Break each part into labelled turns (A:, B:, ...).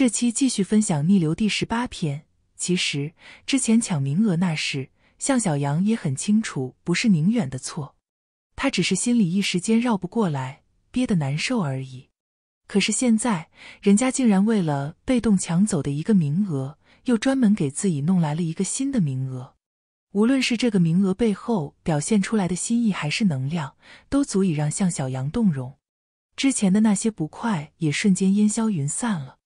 A: 这期继续分享逆流第十八篇。其实之前抢名额那事，向小杨也很清楚，不是宁远的错，他只是心里一时间绕不过来，憋得难受而已。可是现在，人家竟然为了被动抢走的一个名额，又专门给自己弄来了一个新的名额。无论是这个名额背后表现出来的心意，还是能量，都足以让向小杨动容。之前的那些不快也瞬间烟消云散了。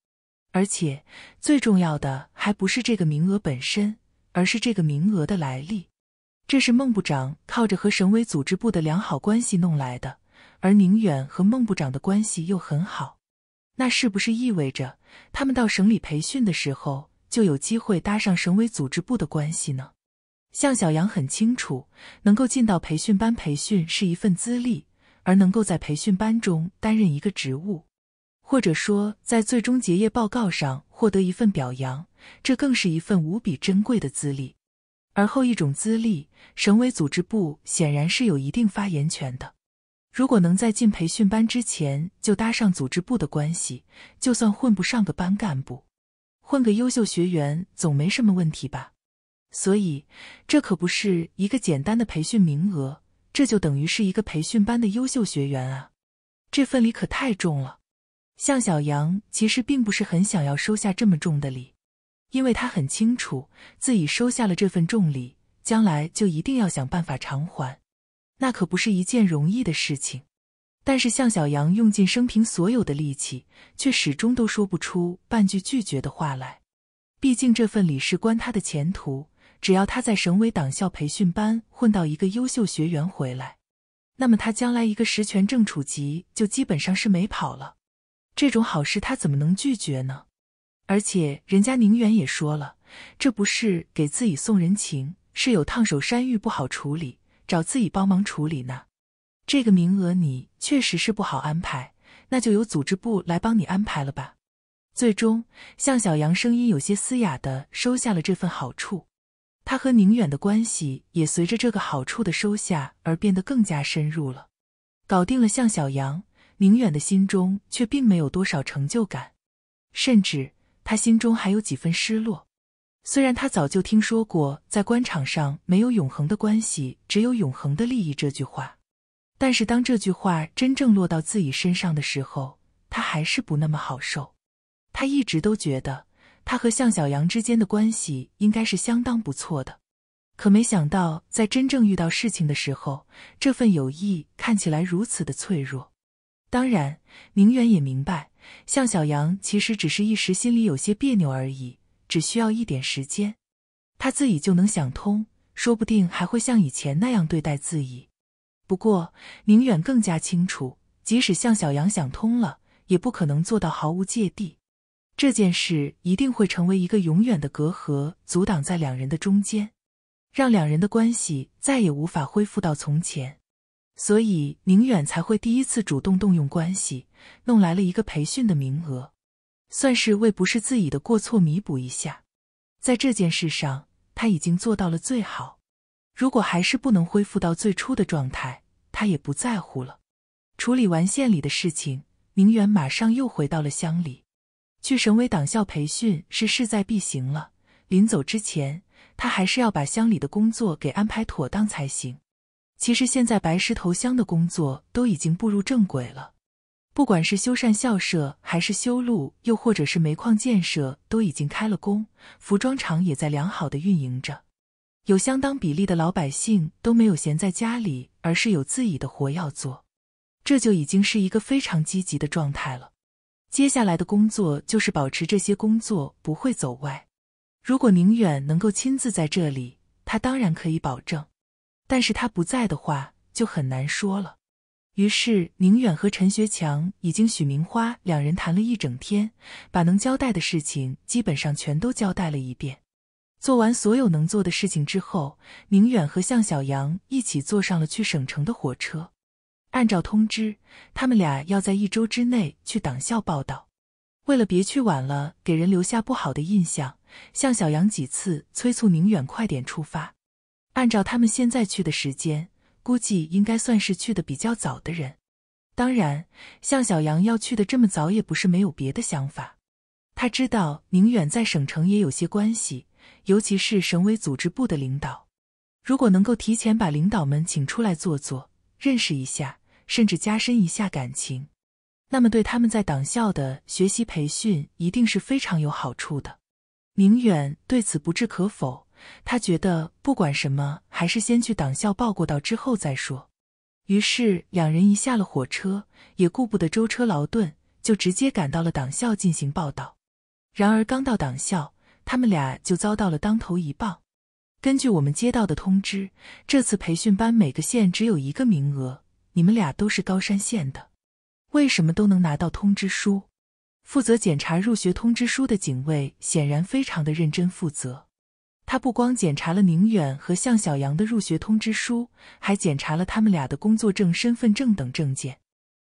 A: 而且最重要的还不是这个名额本身，而是这个名额的来历。这是孟部长靠着和省委组织部的良好关系弄来的，而宁远和孟部长的关系又很好，那是不是意味着他们到省里培训的时候就有机会搭上省委组织部的关系呢？向小杨很清楚，能够进到培训班培训是一份资历，而能够在培训班中担任一个职务。或者说，在最终结业报告上获得一份表扬，这更是一份无比珍贵的资历。而后一种资历，省委组织部显然是有一定发言权的。如果能在进培训班之前就搭上组织部的关系，就算混不上个班干部，混个优秀学员总没什么问题吧？所以，这可不是一个简单的培训名额，这就等于是一个培训班的优秀学员啊！这份礼可太重了。向小阳其实并不是很想要收下这么重的礼，因为他很清楚自己收下了这份重礼，将来就一定要想办法偿还，那可不是一件容易的事情。但是向小阳用尽生平所有的力气，却始终都说不出半句拒绝的话来。毕竟这份礼事关他的前途，只要他在省委党校培训班混到一个优秀学员回来，那么他将来一个实权正处级就基本上是没跑了。这种好事他怎么能拒绝呢？而且人家宁远也说了，这不是给自己送人情，是有烫手山芋不好处理，找自己帮忙处理呢。这个名额你确实是不好安排，那就由组织部来帮你安排了吧。最终，向小杨声音有些嘶哑的收下了这份好处，他和宁远的关系也随着这个好处的收下而变得更加深入了。搞定了，向小杨，宁远的心中却并没有多少成就感，甚至他心中还有几分失落。虽然他早就听说过“在官场上没有永恒的关系，只有永恒的利益”这句话，但是当这句话真正落到自己身上的时候，他还是不那么好受。他一直都觉得他和向小阳之间的关系应该是相当不错的，可没想到在真正遇到事情的时候，这份友谊看起来如此的脆弱。当然，宁远也明白，向小阳其实只是一时心里有些别扭而已，只需要一点时间，他自己就能想通，说不定还会像以前那样对待自己。不过，宁远更加清楚，即使向小阳想通了，也不可能做到毫无芥蒂，这件事一定会成为一个永远的隔阂，阻挡在两人的中间，让两人的关系再也无法恢复到从前。所以宁远才会第一次主动动用关系，弄来了一个培训的名额，算是为不是自己的过错弥补一下。在这件事上，他已经做到了最好。如果还是不能恢复到最初的状态，他也不在乎了。处理完县里的事情，宁远马上又回到了乡里，去省委党校培训是势在必行了。临走之前，他还是要把乡里的工作给安排妥当才行。其实现在白石头乡的工作都已经步入正轨了，不管是修缮校舍，还是修路，又或者是煤矿建设，都已经开了工。服装厂也在良好的运营着，有相当比例的老百姓都没有闲在家里，而是有自己的活要做，这就已经是一个非常积极的状态了。接下来的工作就是保持这些工作不会走歪。如果宁远能够亲自在这里，他当然可以保证。但是他不在的话，就很难说了。于是，宁远和陈学强以及许明花两人谈了一整天，把能交代的事情基本上全都交代了一遍。做完所有能做的事情之后，宁远和向小阳一起坐上了去省城的火车。按照通知，他们俩要在一周之内去党校报道。为了别去晚了，给人留下不好的印象，向小阳几次催促宁远快点出发。按照他们现在去的时间，估计应该算是去的比较早的人。当然，向小杨要去的这么早，也不是没有别的想法。他知道宁远在省城也有些关系，尤其是省委组织部的领导。如果能够提前把领导们请出来坐坐，认识一下，甚至加深一下感情，那么对他们在党校的学习培训一定是非常有好处的。宁远对此不置可否。他觉得不管什么，还是先去党校报过到之后再说。于是两人一下了火车，也顾不得舟车劳顿，就直接赶到了党校进行报道。然而刚到党校，他们俩就遭到了当头一棒。根据我们接到的通知，这次培训班每个县只有一个名额，你们俩都是高山县的，为什么都能拿到通知书？负责检查入学通知书的警卫显然非常的认真负责。他不光检查了宁远和向小阳的入学通知书，还检查了他们俩的工作证、身份证等证件。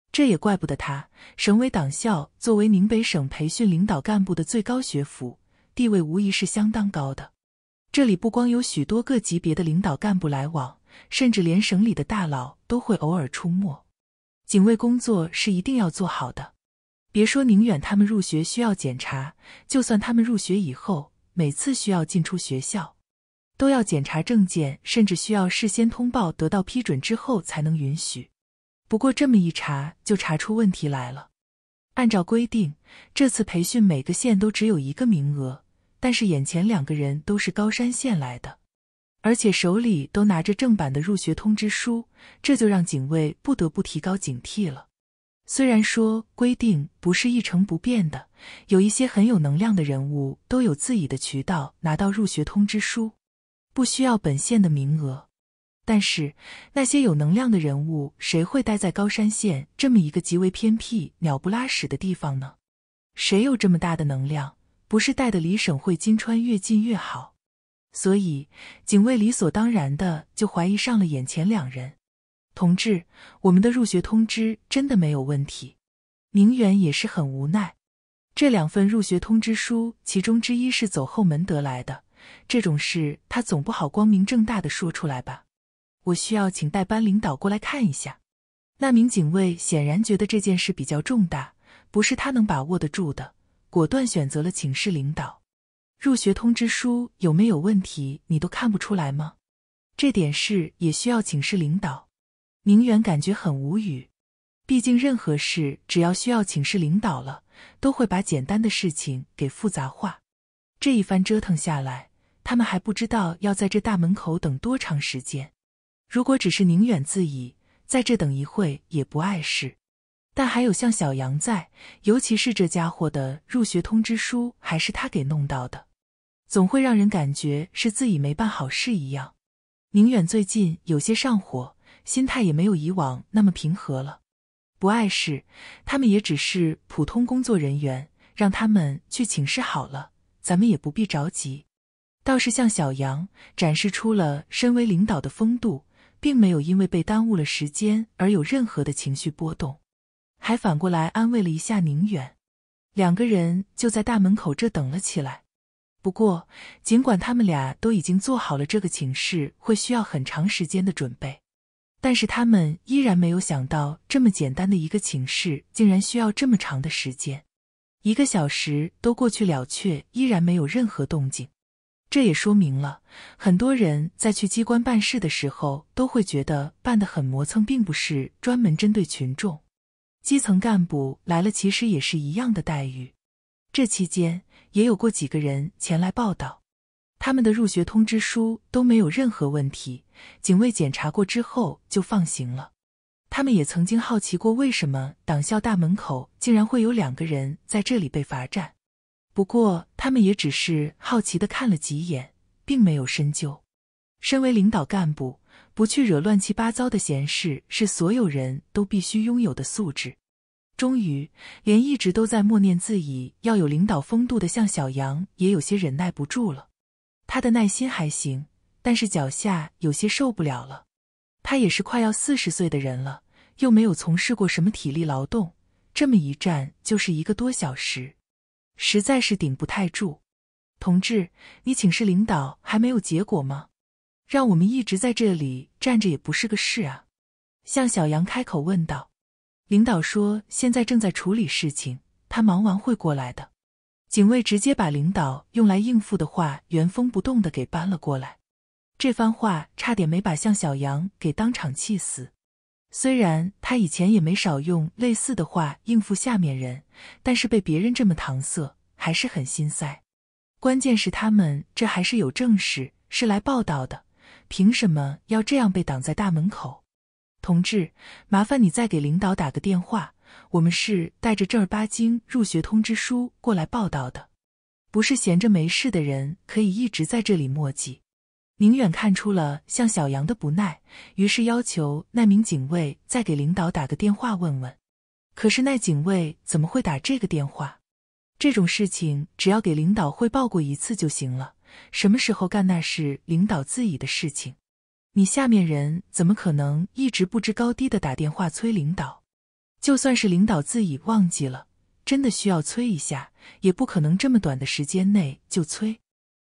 A: 这也怪不得他，省委党校作为宁北省培训领导干部的最高学府，地位无疑是相当高的。这里不光有许多各级别的领导干部来往，甚至连省里的大佬都会偶尔出没。警卫工作是一定要做好的。别说宁远他们入学需要检查，就算他们入学以后。每次需要进出学校，都要检查证件，甚至需要事先通报，得到批准之后才能允许。不过这么一查，就查出问题来了。按照规定，这次培训每个县都只有一个名额，但是眼前两个人都是高山县来的，而且手里都拿着正版的入学通知书，这就让警卫不得不提高警惕了。虽然说规定不是一成不变的，有一些很有能量的人物都有自己的渠道拿到入学通知书，不需要本县的名额。但是那些有能量的人物，谁会待在高山县这么一个极为偏僻、鸟不拉屎的地方呢？谁有这么大的能量，不是待的离省会金川越近越好？所以警卫理所当然的就怀疑上了眼前两人。同志，我们的入学通知真的没有问题。宁远也是很无奈，这两份入学通知书其中之一是走后门得来的，这种事他总不好光明正大的说出来吧。我需要请带班领导过来看一下。那名警卫显然觉得这件事比较重大，不是他能把握得住的，果断选择了请示领导。入学通知书有没有问题，你都看不出来吗？这点事也需要请示领导。宁远感觉很无语，毕竟任何事只要需要请示领导了，都会把简单的事情给复杂化。这一番折腾下来，他们还不知道要在这大门口等多长时间。如果只是宁远自己在这等一会也不碍事，但还有像小杨在，尤其是这家伙的入学通知书还是他给弄到的，总会让人感觉是自己没办好事一样。宁远最近有些上火。心态也没有以往那么平和了。不碍事，他们也只是普通工作人员，让他们去请示好了，咱们也不必着急。倒是向小杨展示出了身为领导的风度，并没有因为被耽误了时间而有任何的情绪波动，还反过来安慰了一下宁远。两个人就在大门口这等了起来。不过，尽管他们俩都已经做好了这个请示会需要很长时间的准备。但是他们依然没有想到，这么简单的一个请示，竟然需要这么长的时间。一个小时都过去了，却依然没有任何动静。这也说明了，很多人在去机关办事的时候，都会觉得办的很磨蹭，并不是专门针对群众。基层干部来了，其实也是一样的待遇。这期间也有过几个人前来报道。他们的入学通知书都没有任何问题，警卫检查过之后就放行了。他们也曾经好奇过，为什么党校大门口竟然会有两个人在这里被罚站？不过他们也只是好奇的看了几眼，并没有深究。身为领导干部，不去惹乱七八糟的闲事是所有人都必须拥有的素质。终于，连一直都在默念自己要有领导风度的向小杨也有些忍耐不住了。他的耐心还行，但是脚下有些受不了了。他也是快要四十岁的人了，又没有从事过什么体力劳动，这么一站就是一个多小时，实在是顶不太住。同志，你请示领导还没有结果吗？让我们一直在这里站着也不是个事啊。向小杨开口问道：“领导说现在正在处理事情，他忙完会过来的。”警卫直接把领导用来应付的话原封不动的给搬了过来，这番话差点没把向小杨给当场气死。虽然他以前也没少用类似的话应付下面人，但是被别人这么搪塞，还是很心塞。关键是他们这还是有正事，是来报道的，凭什么要这样被挡在大门口？同志，麻烦你再给领导打个电话。我们是带着正儿八经入学通知书过来报道的，不是闲着没事的人可以一直在这里墨迹。宁远看出了向小杨的不耐，于是要求那名警卫再给领导打个电话问问。可是那警卫怎么会打这个电话？这种事情只要给领导汇报过一次就行了，什么时候干那是领导自己的事情。你下面人怎么可能一直不知高低的打电话催领导？就算是领导自己忘记了，真的需要催一下，也不可能这么短的时间内就催。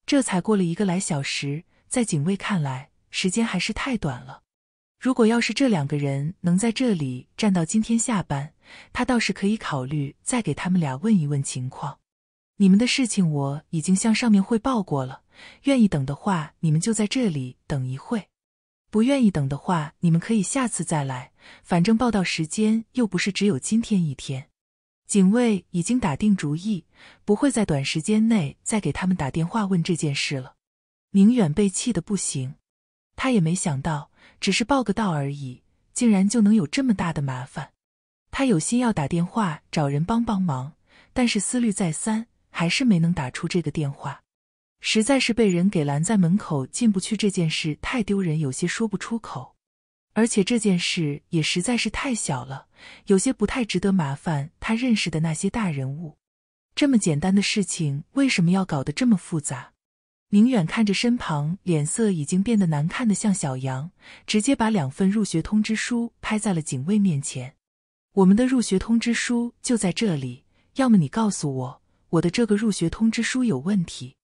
A: 这才过了一个来小时，在警卫看来，时间还是太短了。如果要是这两个人能在这里站到今天下班，他倒是可以考虑再给他们俩问一问情况。你们的事情我已经向上面汇报过了，愿意等的话，你们就在这里等一会；不愿意等的话，你们可以下次再来。反正报到时间又不是只有今天一天，警卫已经打定主意，不会在短时间内再给他们打电话问这件事了。明远被气得不行，他也没想到，只是报个到而已，竟然就能有这么大的麻烦。他有心要打电话找人帮帮忙，但是思虑再三，还是没能打出这个电话。实在是被人给拦在门口进不去这件事太丢人，有些说不出口。而且这件事也实在是太小了，有些不太值得麻烦他认识的那些大人物。这么简单的事情为什么要搞得这么复杂？宁远看着身旁脸色已经变得难看的向小杨，直接把两份入学通知书拍在了警卫面前。我们的入学通知书就在这里，要么你告诉我我的这个入学通知书有问题，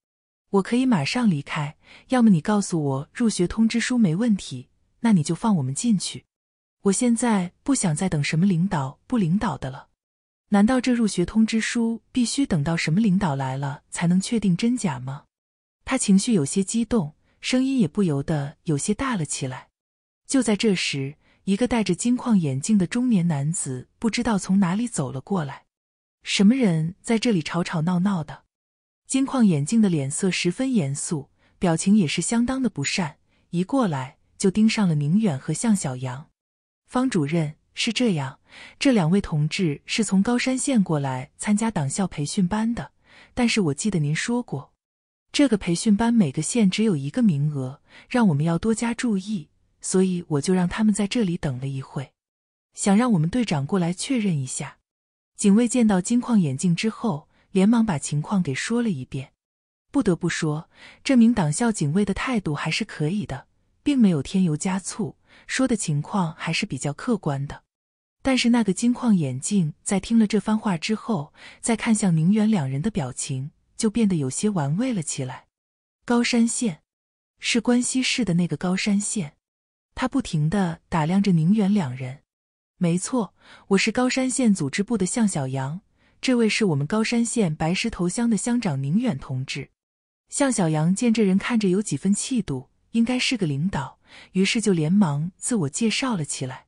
A: 我可以马上离开；要么你告诉我入学通知书没问题。那你就放我们进去！我现在不想再等什么领导不领导的了。难道这入学通知书必须等到什么领导来了才能确定真假吗？他情绪有些激动，声音也不由得有些大了起来。就在这时，一个戴着金框眼镜的中年男子不知道从哪里走了过来。什么人在这里吵吵闹闹的？金框眼镜的脸色十分严肃，表情也是相当的不善。一过来。就盯上了宁远和向小杨。方主任是这样，这两位同志是从高山县过来参加党校培训班的。但是我记得您说过，这个培训班每个县只有一个名额，让我们要多加注意。所以我就让他们在这里等了一会，想让我们队长过来确认一下。警卫见到金矿眼镜之后，连忙把情况给说了一遍。不得不说，这名党校警卫的态度还是可以的。并没有添油加醋，说的情况还是比较客观的。但是那个金框眼镜在听了这番话之后，再看向宁远两人的表情就变得有些玩味了起来。高山县，是关西市的那个高山县。他不停的打量着宁远两人。没错，我是高山县组织部的向小杨，这位是我们高山县白石头乡的乡长宁远同志。向小杨见这人看着有几分气度。应该是个领导，于是就连忙自我介绍了起来。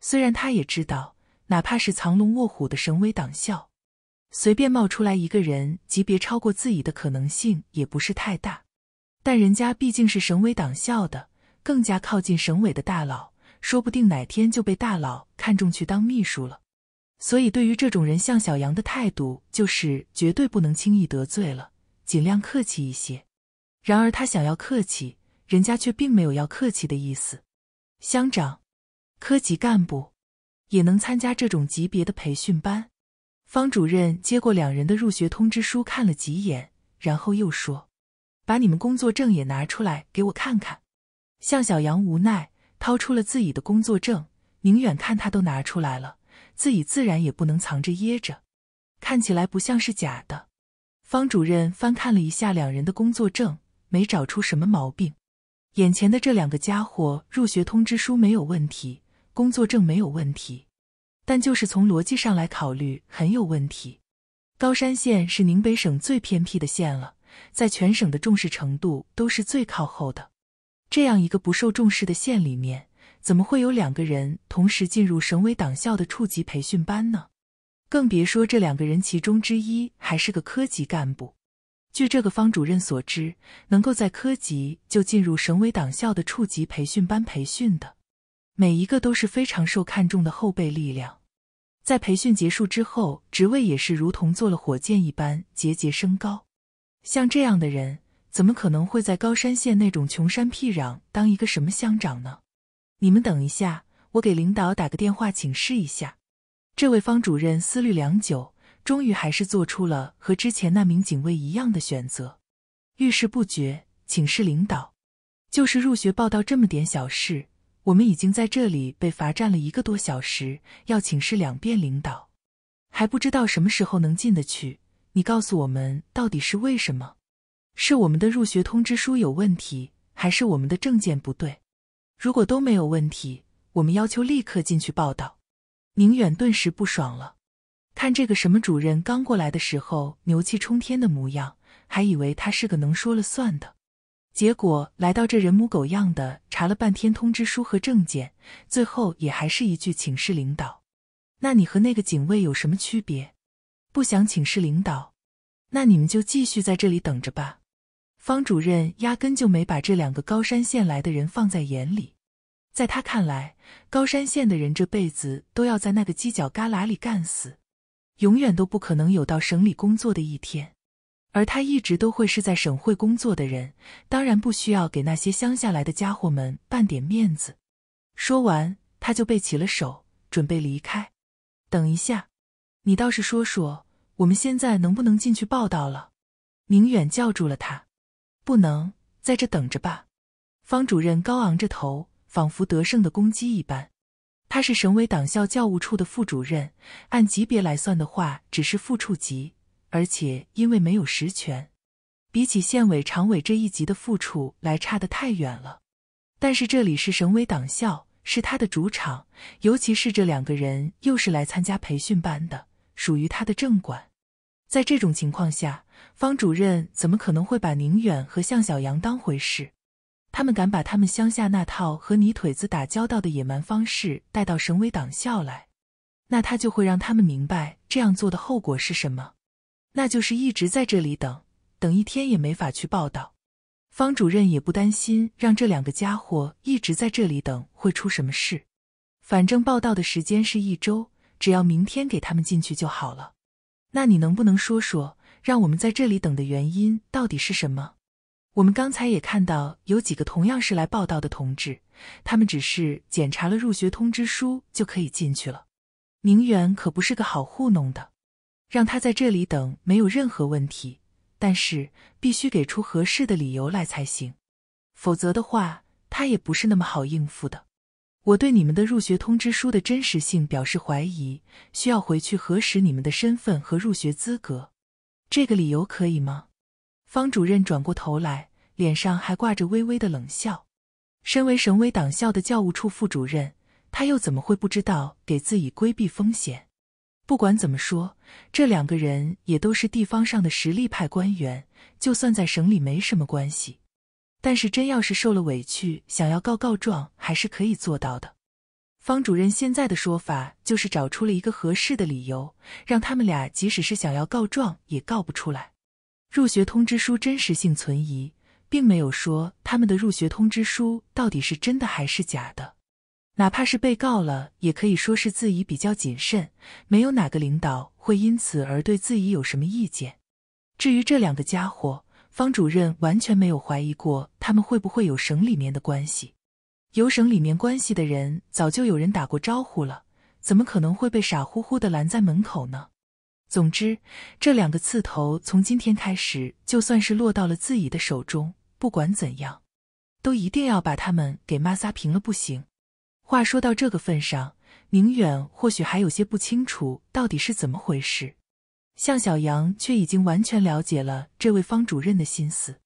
A: 虽然他也知道，哪怕是藏龙卧虎的省委党校，随便冒出来一个人级别超过自己的可能性也不是太大，但人家毕竟是省委党校的，更加靠近省委的大佬，说不定哪天就被大佬看中去当秘书了。所以，对于这种人，向小杨的态度就是绝对不能轻易得罪了，尽量客气一些。然而，他想要客气。人家却并没有要客气的意思。乡长、科级干部也能参加这种级别的培训班？方主任接过两人的入学通知书看了几眼，然后又说：“把你们工作证也拿出来给我看看。”向小杨无奈掏出了自己的工作证，宁远看他都拿出来了，自己自然也不能藏着掖着，看起来不像是假的。方主任翻看了一下两人的工作证，没找出什么毛病。眼前的这两个家伙，入学通知书没有问题，工作证没有问题，但就是从逻辑上来考虑，很有问题。高山县是宁北省最偏僻的县了，在全省的重视程度都是最靠后的。这样一个不受重视的县里面，怎么会有两个人同时进入省委党校的处级培训班呢？更别说这两个人其中之一还是个科级干部。据这个方主任所知，能够在科级就进入省委党校的处级培训班培训的，每一个都是非常受看重的后备力量。在培训结束之后，职位也是如同坐了火箭一般节节升高。像这样的人，怎么可能会在高山县那种穷山僻壤当一个什么乡长呢？你们等一下，我给领导打个电话请示一下。这位方主任思虑良久。终于还是做出了和之前那名警卫一样的选择，遇事不决，请示领导。就是入学报道这么点小事，我们已经在这里被罚站了一个多小时，要请示两遍领导，还不知道什么时候能进得去。你告诉我们到底是为什么？是我们的入学通知书有问题，还是我们的证件不对？如果都没有问题，我们要求立刻进去报道。宁远顿时不爽了。看这个什么主任刚过来的时候牛气冲天的模样，还以为他是个能说了算的，结果来到这人模狗样的，查了半天通知书和证件，最后也还是一句请示领导。那你和那个警卫有什么区别？不想请示领导，那你们就继续在这里等着吧。方主任压根就没把这两个高山县来的人放在眼里，在他看来，高山县的人这辈子都要在那个犄角旮旯里干死。永远都不可能有到省里工作的一天，而他一直都会是在省会工作的人，当然不需要给那些乡下来的家伙们半点面子。说完，他就背起了手，准备离开。等一下，你倒是说说，我们现在能不能进去报道了？明远叫住了他，不能，在这等着吧。方主任高昂着头，仿佛得胜的公鸡一般。他是省委党校教务处的副主任，按级别来算的话，只是副处级，而且因为没有实权，比起县委常委这一级的副处来差得太远了。但是这里是省委党校，是他的主场，尤其是这两个人又是来参加培训班的，属于他的正管。在这种情况下，方主任怎么可能会把宁远和向小阳当回事？他们敢把他们乡下那套和泥腿子打交道的野蛮方式带到省委党校来，那他就会让他们明白这样做的后果是什么。那就是一直在这里等，等一天也没法去报道。方主任也不担心让这两个家伙一直在这里等会出什么事，反正报道的时间是一周，只要明天给他们进去就好了。那你能不能说说，让我们在这里等的原因到底是什么？我们刚才也看到有几个同样是来报道的同志，他们只是检查了入学通知书就可以进去了。明远可不是个好糊弄的，让他在这里等没有任何问题，但是必须给出合适的理由来才行，否则的话他也不是那么好应付的。我对你们的入学通知书的真实性表示怀疑，需要回去核实你们的身份和入学资格。这个理由可以吗？方主任转过头来，脸上还挂着微微的冷笑。身为省委党校的教务处副主任，他又怎么会不知道给自己规避风险？不管怎么说，这两个人也都是地方上的实力派官员，就算在省里没什么关系，但是真要是受了委屈，想要告告状，还是可以做到的。方主任现在的说法，就是找出了一个合适的理由，让他们俩即使是想要告状，也告不出来。入学通知书真实性存疑，并没有说他们的入学通知书到底是真的还是假的。哪怕是被告了，也可以说是自己比较谨慎，没有哪个领导会因此而对自己有什么意见。至于这两个家伙，方主任完全没有怀疑过他们会不会有省里面的关系。有省里面关系的人，早就有人打过招呼了，怎么可能会被傻乎乎的拦在门口呢？总之，这两个刺头从今天开始就算是落到了自己的手中，不管怎样，都一定要把他们给骂撒平了，不行。话说到这个份上，宁远或许还有些不清楚到底是怎么回事，向小杨却已经完全了解了这位方主任的心思。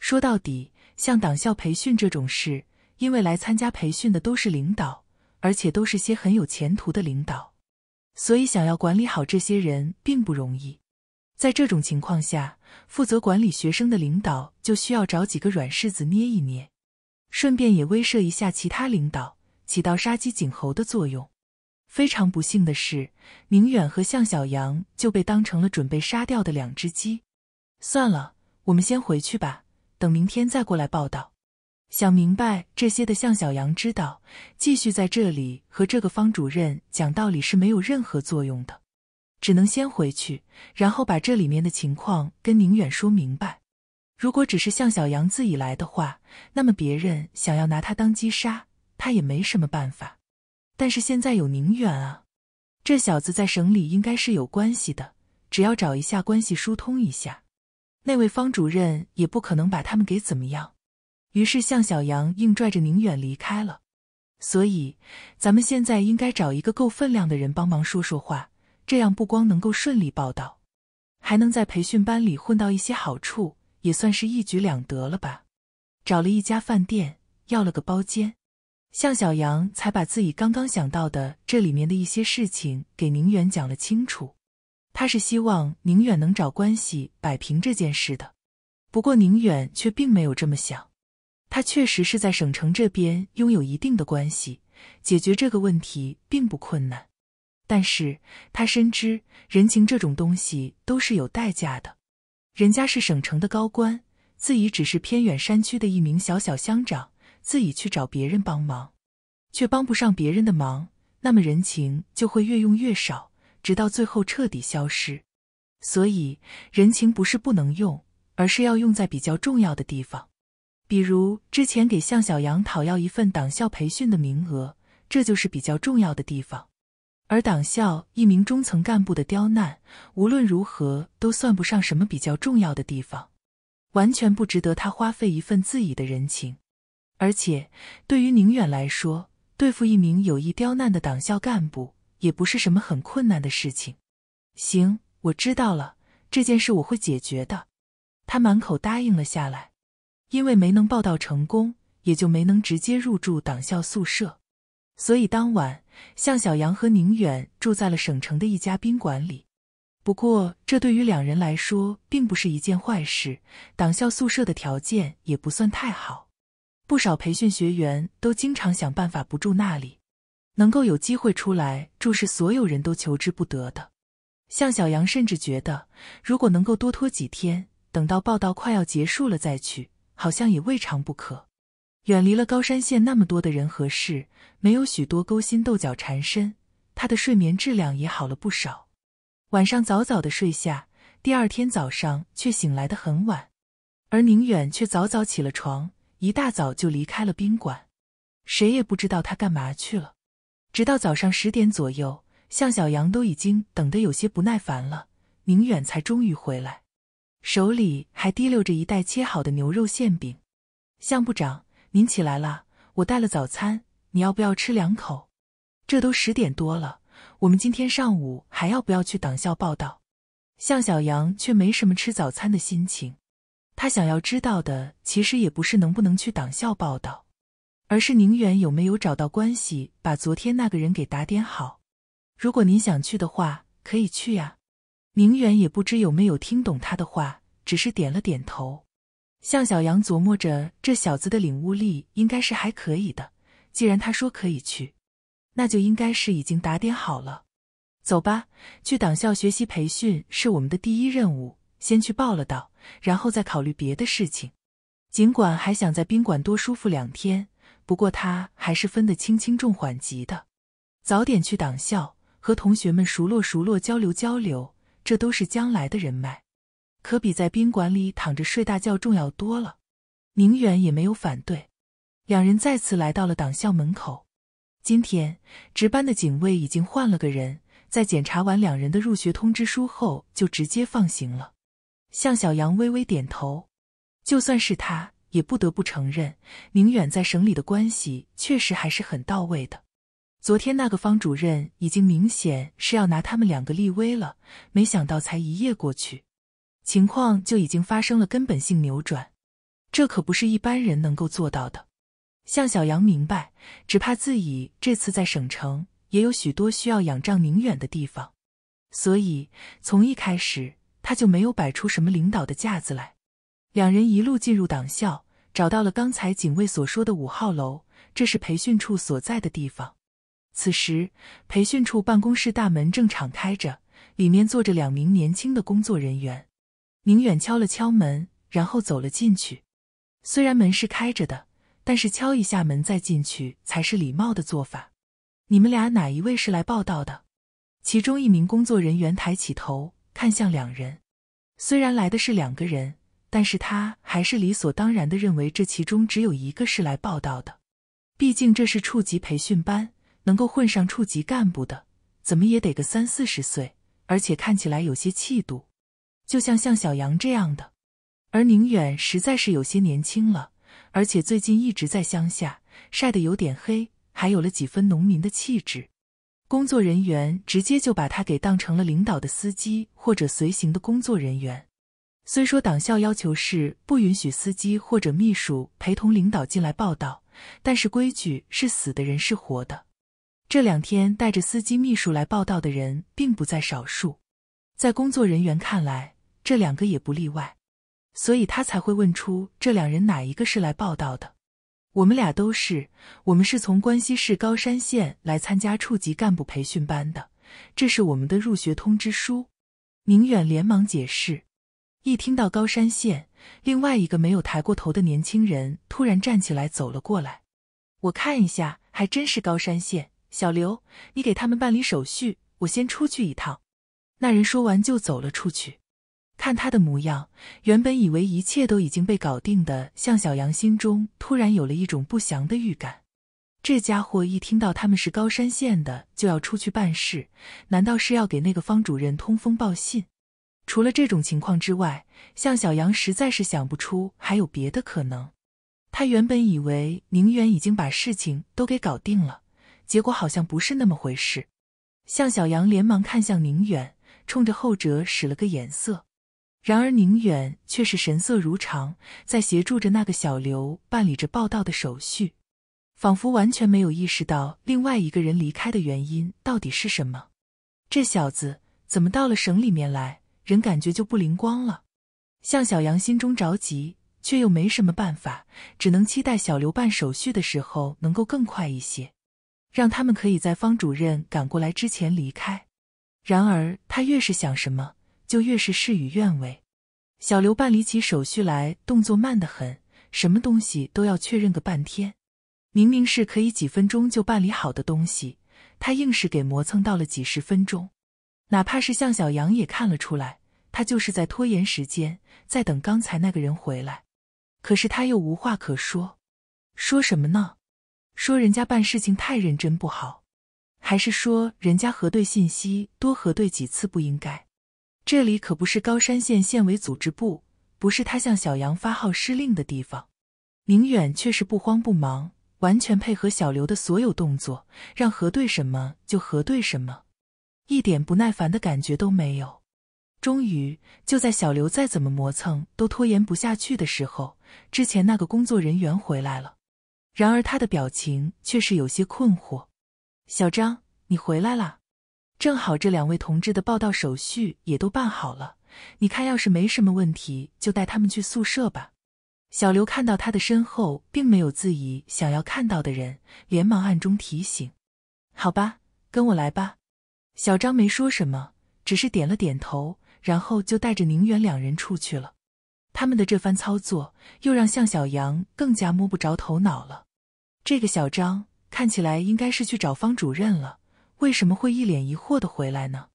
A: 说到底，像党校培训这种事，因为来参加培训的都是领导，而且都是些很有前途的领导。所以，想要管理好这些人并不容易。在这种情况下，负责管理学生的领导就需要找几个软柿子捏一捏，顺便也威慑一下其他领导，起到杀鸡儆猴的作用。非常不幸的是，宁远和向小阳就被当成了准备杀掉的两只鸡。算了，我们先回去吧，等明天再过来报道。想明白这些的向小杨知道，继续在这里和这个方主任讲道理是没有任何作用的，只能先回去，然后把这里面的情况跟宁远说明白。如果只是向小杨自己来的话，那么别人想要拿他当击杀，他也没什么办法。但是现在有宁远啊，这小子在省里应该是有关系的，只要找一下关系疏通一下，那位方主任也不可能把他们给怎么样。于是，向小杨硬拽着宁远离开了。所以，咱们现在应该找一个够分量的人帮忙说说话，这样不光能够顺利报道，还能在培训班里混到一些好处，也算是一举两得了吧？找了一家饭店，要了个包间，向小杨才把自己刚刚想到的这里面的一些事情给宁远讲了清楚。他是希望宁远能找关系摆平这件事的，不过宁远却并没有这么想。他确实是在省城这边拥有一定的关系，解决这个问题并不困难。但是他深知人情这种东西都是有代价的。人家是省城的高官，自己只是偏远山区的一名小小乡长，自己去找别人帮忙，却帮不上别人的忙，那么人情就会越用越少，直到最后彻底消失。所以，人情不是不能用，而是要用在比较重要的地方。比如之前给向小杨讨要一份党校培训的名额，这就是比较重要的地方。而党校一名中层干部的刁难，无论如何都算不上什么比较重要的地方，完全不值得他花费一份自己的人情。而且对于宁远来说，对付一名有意刁难的党校干部，也不是什么很困难的事情。行，我知道了，这件事我会解决的。他满口答应了下来。因为没能报道成功，也就没能直接入住党校宿舍，所以当晚向小杨和宁远住在了省城的一家宾馆里。不过，这对于两人来说并不是一件坏事。党校宿舍的条件也不算太好，不少培训学员都经常想办法不住那里。能够有机会出来住，是所有人都求之不得的。向小杨甚至觉得，如果能够多拖几天，等到报道快要结束了再去。好像也未尝不可。远离了高山县那么多的人和事，没有许多勾心斗角缠身，他的睡眠质量也好了不少。晚上早早的睡下，第二天早上却醒来的很晚。而宁远却早早起了床，一大早就离开了宾馆，谁也不知道他干嘛去了。直到早上十点左右，向小杨都已经等得有些不耐烦了，宁远才终于回来。手里还提溜着一袋切好的牛肉馅饼，向部长，您起来了，我带了早餐，你要不要吃两口？这都十点多了，我们今天上午还要不要去党校报道？向小杨却没什么吃早餐的心情，他想要知道的其实也不是能不能去党校报道，而是宁远有没有找到关系把昨天那个人给打点好。如果您想去的话，可以去呀。明远也不知有没有听懂他的话，只是点了点头。向小杨琢磨着，这小子的领悟力应该是还可以的。既然他说可以去，那就应该是已经打点好了。走吧，去党校学习培训是我们的第一任务，先去报了到，然后再考虑别的事情。尽管还想在宾馆多舒服两天，不过他还是分得轻轻重缓急的，早点去党校，和同学们熟络熟络，交流交流。这都是将来的人脉，可比在宾馆里躺着睡大觉重要多了。宁远也没有反对，两人再次来到了党校门口。今天值班的警卫已经换了个人，在检查完两人的入学通知书后，就直接放行了。向小杨微微点头，就算是他，也不得不承认，宁远在省里的关系确实还是很到位的。昨天那个方主任已经明显是要拿他们两个立威了，没想到才一夜过去，情况就已经发生了根本性扭转，这可不是一般人能够做到的。向小杨明白，只怕自己这次在省城也有许多需要仰仗宁远的地方，所以从一开始他就没有摆出什么领导的架子来。两人一路进入党校，找到了刚才警卫所说的五号楼，这是培训处所在的地方。此时，培训处办公室大门正敞开着，里面坐着两名年轻的工作人员。宁远敲了敲门，然后走了进去。虽然门是开着的，但是敲一下门再进去才是礼貌的做法。你们俩哪一位是来报道的？其中一名工作人员抬起头看向两人。虽然来的是两个人，但是他还是理所当然的认为这其中只有一个是来报道的，毕竟这是处级培训班。能够混上处级干部的，怎么也得个三四十岁，而且看起来有些气度，就像像小杨这样的。而宁远实在是有些年轻了，而且最近一直在乡下晒得有点黑，还有了几分农民的气质。工作人员直接就把他给当成了领导的司机或者随行的工作人员。虽说党校要求是不允许司机或者秘书陪同领导进来报道，但是规矩是死的，人是活的。这两天带着司机、秘书来报道的人并不在少数，在工作人员看来，这两个也不例外，所以他才会问出这两人哪一个是来报道的。我们俩都是，我们是从关西市高山县来参加处级干部培训班的，这是我们的入学通知书。宁远连忙解释。一听到高山县，另外一个没有抬过头的年轻人突然站起来走了过来，我看一下，还真是高山县。小刘，你给他们办理手续，我先出去一趟。那人说完就走了出去。看他的模样，原本以为一切都已经被搞定的向小杨，心中突然有了一种不祥的预感。这家伙一听到他们是高山县的，就要出去办事，难道是要给那个方主任通风报信？除了这种情况之外，向小杨实在是想不出还有别的可能。他原本以为宁远已经把事情都给搞定了。结果好像不是那么回事，向小杨连忙看向宁远，冲着后者使了个眼色。然而宁远却是神色如常，在协助着那个小刘办理着报到的手续，仿佛完全没有意识到另外一个人离开的原因到底是什么。这小子怎么到了省里面来，人感觉就不灵光了？向小杨心中着急，却又没什么办法，只能期待小刘办手续的时候能够更快一些。让他们可以在方主任赶过来之前离开。然而，他越是想什么，就越是事与愿违。小刘办理起手续来动作慢得很，什么东西都要确认个半天。明明是可以几分钟就办理好的东西，他硬是给磨蹭到了几十分钟。哪怕是向小杨也看了出来，他就是在拖延时间，在等刚才那个人回来。可是他又无话可说，说什么呢？说人家办事情太认真不好，还是说人家核对信息多核对几次不应该？这里可不是高山县县委组织部，不是他向小杨发号施令的地方。明远却是不慌不忙，完全配合小刘的所有动作，让核对什么就核对什么，一点不耐烦的感觉都没有。终于，就在小刘再怎么磨蹭都拖延不下去的时候，之前那个工作人员回来了。然而，他的表情却是有些困惑。小张，你回来了，正好这两位同志的报到手续也都办好了。你看，要是没什么问题，就带他们去宿舍吧。小刘看到他的身后并没有自己想要看到的人，连忙暗中提醒：“好吧，跟我来吧。”小张没说什么，只是点了点头，然后就带着宁远两人出去了。他们的这番操作，又让向小杨更加摸不着头脑了。这个小张看起来应该是去找方主任了，为什么会一脸疑惑的回来呢？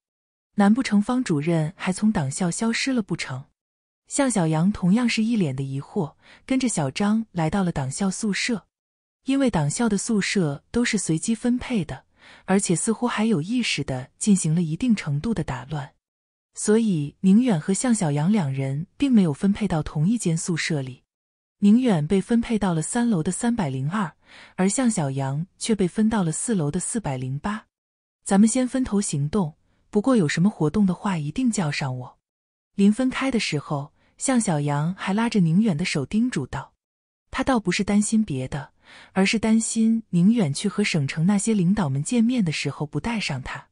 A: 难不成方主任还从党校消失了不成？向小杨同样是一脸的疑惑，跟着小张来到了党校宿舍。因为党校的宿舍都是随机分配的，而且似乎还有意识的进行了一定程度的打乱。所以，宁远和向小阳两人并没有分配到同一间宿舍里。宁远被分配到了三楼的三百零二，而向小阳却被分到了四楼的四百零八。咱们先分头行动，不过有什么活动的话，一定叫上我。临分开的时候，向小阳还拉着宁远的手叮嘱道：“他倒不是担心别的，而是担心宁远去和省城那些领导们见面的时候不带上他。”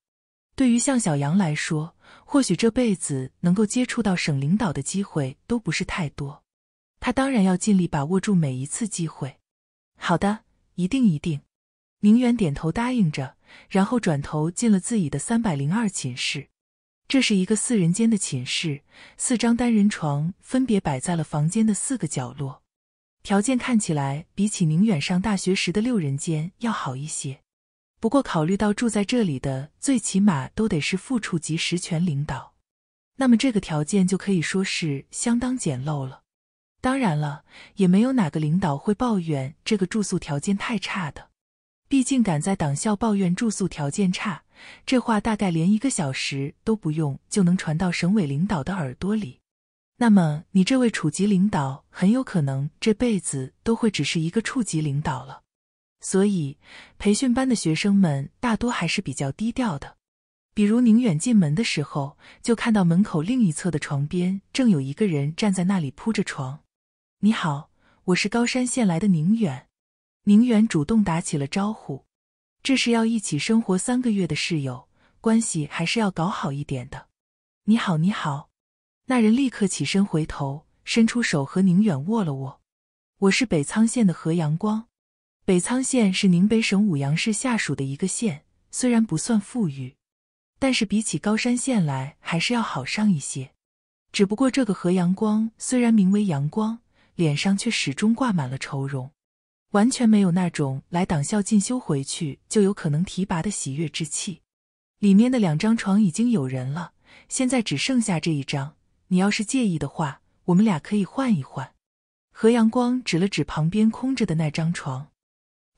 A: 对于向小阳来说，或许这辈子能够接触到省领导的机会都不是太多，他当然要尽力把握住每一次机会。好的，一定一定。宁远点头答应着，然后转头进了自己的三百零二寝室。这是一个四人间的寝室，四张单人床分别摆在了房间的四个角落，条件看起来比起宁远上大学时的六人间要好一些。不过，考虑到住在这里的最起码都得是副处级实权领导，那么这个条件就可以说是相当简陋了。当然了，也没有哪个领导会抱怨这个住宿条件太差的。毕竟，敢在党校抱怨住宿条件差，这话大概连一个小时都不用就能传到省委领导的耳朵里。那么，你这位处级领导很有可能这辈子都会只是一个处级领导了。所以，培训班的学生们大多还是比较低调的。比如宁远进门的时候，就看到门口另一侧的床边正有一个人站在那里铺着床。你好，我是高山县来的宁远。宁远主动打起了招呼，这是要一起生活三个月的室友，关系还是要搞好一点的。你好，你好。那人立刻起身回头，伸出手和宁远握了握。我是北仓县的何阳光。北仓县是宁北省武阳市下属的一个县，虽然不算富裕，但是比起高山县来还是要好上一些。只不过这个何阳光虽然名为阳光，脸上却始终挂满了愁容，完全没有那种来党校进修回去就有可能提拔的喜悦之气。里面的两张床已经有人了，现在只剩下这一张。你要是介意的话，我们俩可以换一换。何阳光指了指旁边空着的那张床。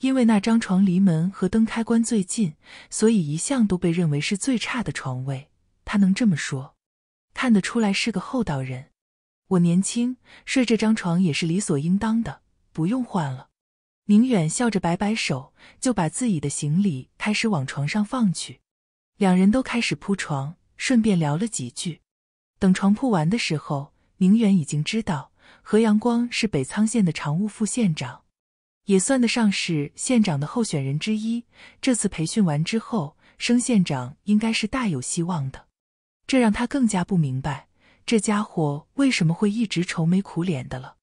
A: 因为那张床离门和灯开关最近，所以一向都被认为是最差的床位。他能这么说，看得出来是个厚道人。我年轻，睡这张床也是理所应当的，不用换了。宁远笑着摆摆手，就把自己的行李开始往床上放去。两人都开始铺床，顺便聊了几句。等床铺完的时候，宁远已经知道何阳光是北仓县的常务副县长。也算得上是县长的候选人之一。这次培训完之后，升县长应该是大有希望的。这让他更加不明白这家伙为什么会一直愁眉苦脸的了。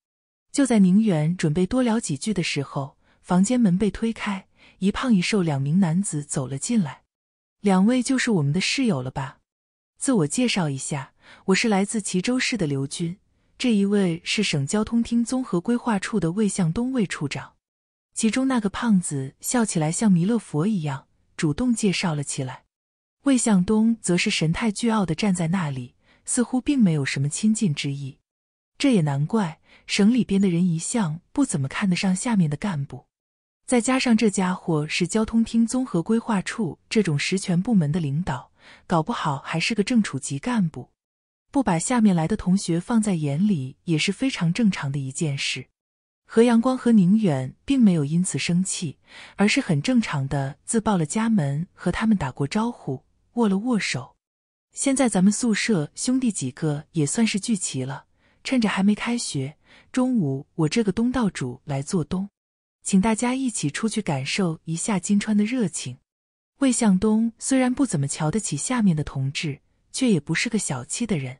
A: 就在宁远准备多聊几句的时候，房间门被推开，一胖一瘦两名男子走了进来。两位就是我们的室友了吧？自我介绍一下，我是来自齐州市的刘军，这一位是省交通厅综合规划处的魏向东，魏处长。其中那个胖子笑起来像弥勒佛一样，主动介绍了起来。魏向东则是神态倨傲地站在那里，似乎并没有什么亲近之意。这也难怪，省里边的人一向不怎么看得上下面的干部。再加上这家伙是交通厅综合规划处这种实权部门的领导，搞不好还是个正处级干部，不把下面来的同学放在眼里也是非常正常的一件事。何阳光和宁远并没有因此生气，而是很正常的自报了家门，和他们打过招呼，握了握手。现在咱们宿舍兄弟几个也算是聚齐了，趁着还没开学，中午我这个东道主来做东，请大家一起出去感受一下金川的热情。魏向东虽然不怎么瞧得起下面的同志，却也不是个小气的人，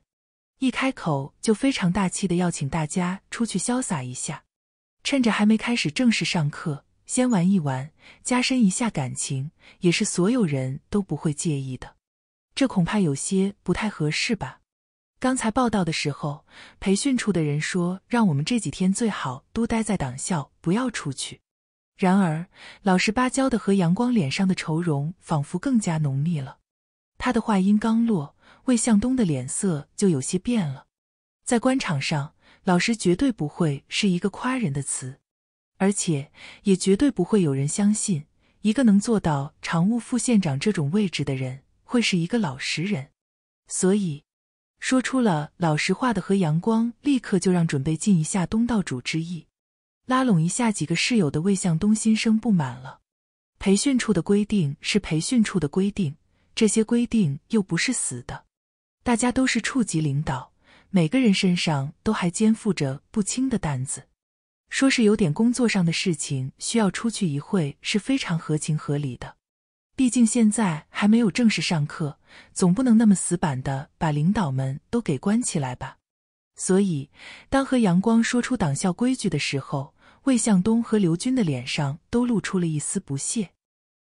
A: 一开口就非常大气的要请大家出去潇洒一下。趁着还没开始正式上课，先玩一玩，加深一下感情，也是所有人都不会介意的。这恐怕有些不太合适吧？刚才报道的时候，培训处的人说让我们这几天最好多待在党校，不要出去。然而，老实巴交的和阳光脸上的愁容仿佛更加浓密了。他的话音刚落，魏向东的脸色就有些变了。在官场上。老师绝对不会是一个夸人的词，而且也绝对不会有人相信一个能做到常务副县长这种位置的人会是一个老实人。所以，说出了老实话的何阳光立刻就让准备尽一下东道主之意，拉拢一下几个室友的魏向东心生不满了。培训处的规定是培训处的规定，这些规定又不是死的，大家都是处级领导。每个人身上都还肩负着不轻的担子，说是有点工作上的事情需要出去一会是非常合情合理的。毕竟现在还没有正式上课，总不能那么死板的把领导们都给关起来吧。所以，当和阳光说出党校规矩的时候，魏向东和刘军的脸上都露出了一丝不屑。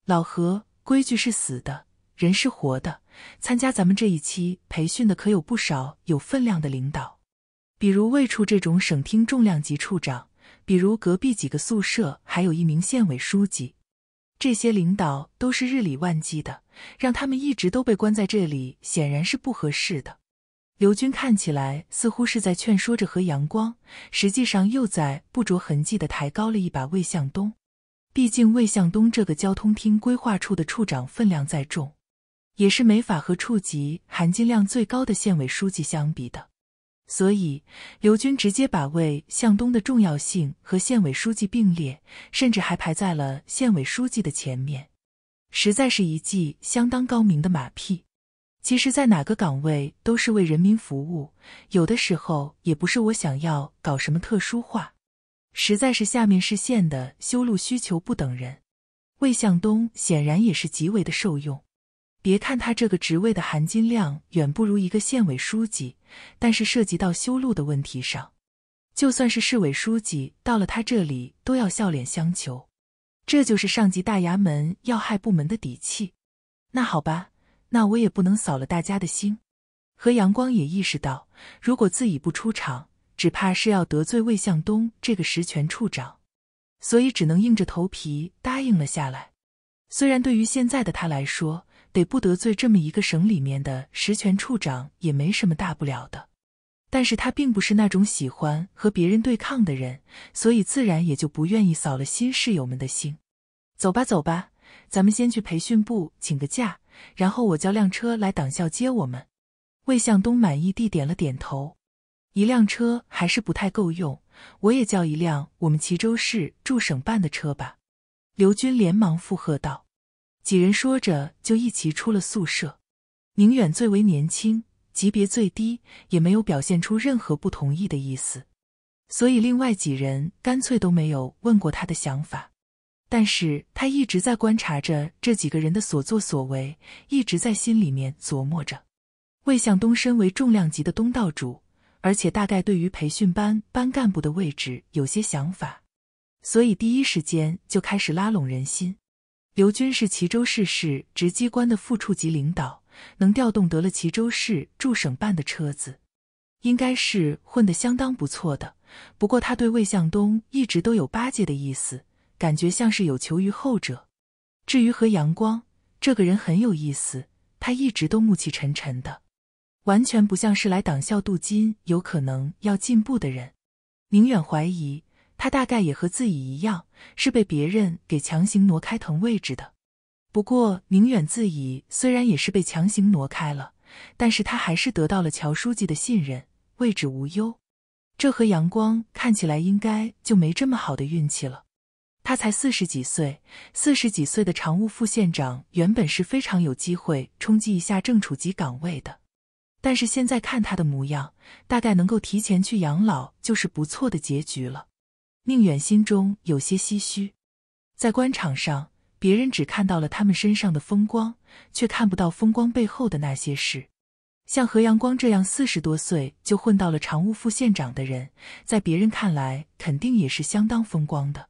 A: 老何，规矩是死的。人是活的，参加咱们这一期培训的可有不少有分量的领导，比如魏处这种省厅重量级处长，比如隔壁几个宿舍还有一名县委书记，这些领导都是日理万机的，让他们一直都被关在这里显然是不合适的。刘军看起来似乎是在劝说着何阳光，实际上又在不着痕迹的抬高了一把魏向东，毕竟魏向东这个交通厅规划处的处长分量再重。也是没法和触及含金量最高的县委书记相比的，所以刘军直接把魏向东的重要性和县委书记并列，甚至还排在了县委书记的前面，实在是一记相当高明的马屁。其实，在哪个岗位都是为人民服务，有的时候也不是我想要搞什么特殊化，实在是下面是县的修路需求不等人。魏向东显然也是极为的受用。别看他这个职位的含金量远不如一个县委书记，但是涉及到修路的问题上，就算是市委书记到了他这里都要笑脸相求，这就是上级大衙门要害部门的底气。那好吧，那我也不能扫了大家的心。何阳光也意识到，如果自己不出场，只怕是要得罪魏向东这个实权处长，所以只能硬着头皮答应了下来。虽然对于现在的他来说，得不得罪这么一个省里面的实权处长也没什么大不了的，但是他并不是那种喜欢和别人对抗的人，所以自然也就不愿意扫了新室友们的兴。走吧，走吧，咱们先去培训部请个假，然后我叫辆车来党校接我们。魏向东满意地点了点头。一辆车还是不太够用，我也叫一辆我们齐州市驻省办的车吧。刘军连忙附和道。几人说着，就一起出了宿舍。宁远最为年轻，级别最低，也没有表现出任何不同意的意思，所以另外几人干脆都没有问过他的想法。但是他一直在观察着这几个人的所作所为，一直在心里面琢磨着。魏向东身为重量级的东道主，而且大概对于培训班班干部的位置有些想法，所以第一时间就开始拉拢人心。刘军是齐州市市直机关的副处级领导，能调动得了齐州市驻省办的车子，应该是混得相当不错的。不过他对魏向东一直都有巴结的意思，感觉像是有求于后者。至于何阳光，这个人很有意思，他一直都暮气沉沉的，完全不像是来党校镀金、有可能要进步的人。宁远怀疑。他大概也和自己一样，是被别人给强行挪开腾位置的。不过宁远自己虽然也是被强行挪开了，但是他还是得到了乔书记的信任，位置无忧。这和阳光看起来应该就没这么好的运气了。他才四十几岁，四十几岁的常务副县长原本是非常有机会冲击一下正处级岗位的，但是现在看他的模样，大概能够提前去养老就是不错的结局了。宁远心中有些唏嘘，在官场上，别人只看到了他们身上的风光，却看不到风光背后的那些事。像何阳光这样四十多岁就混到了常务副县长的人，在别人看来肯定也是相当风光的，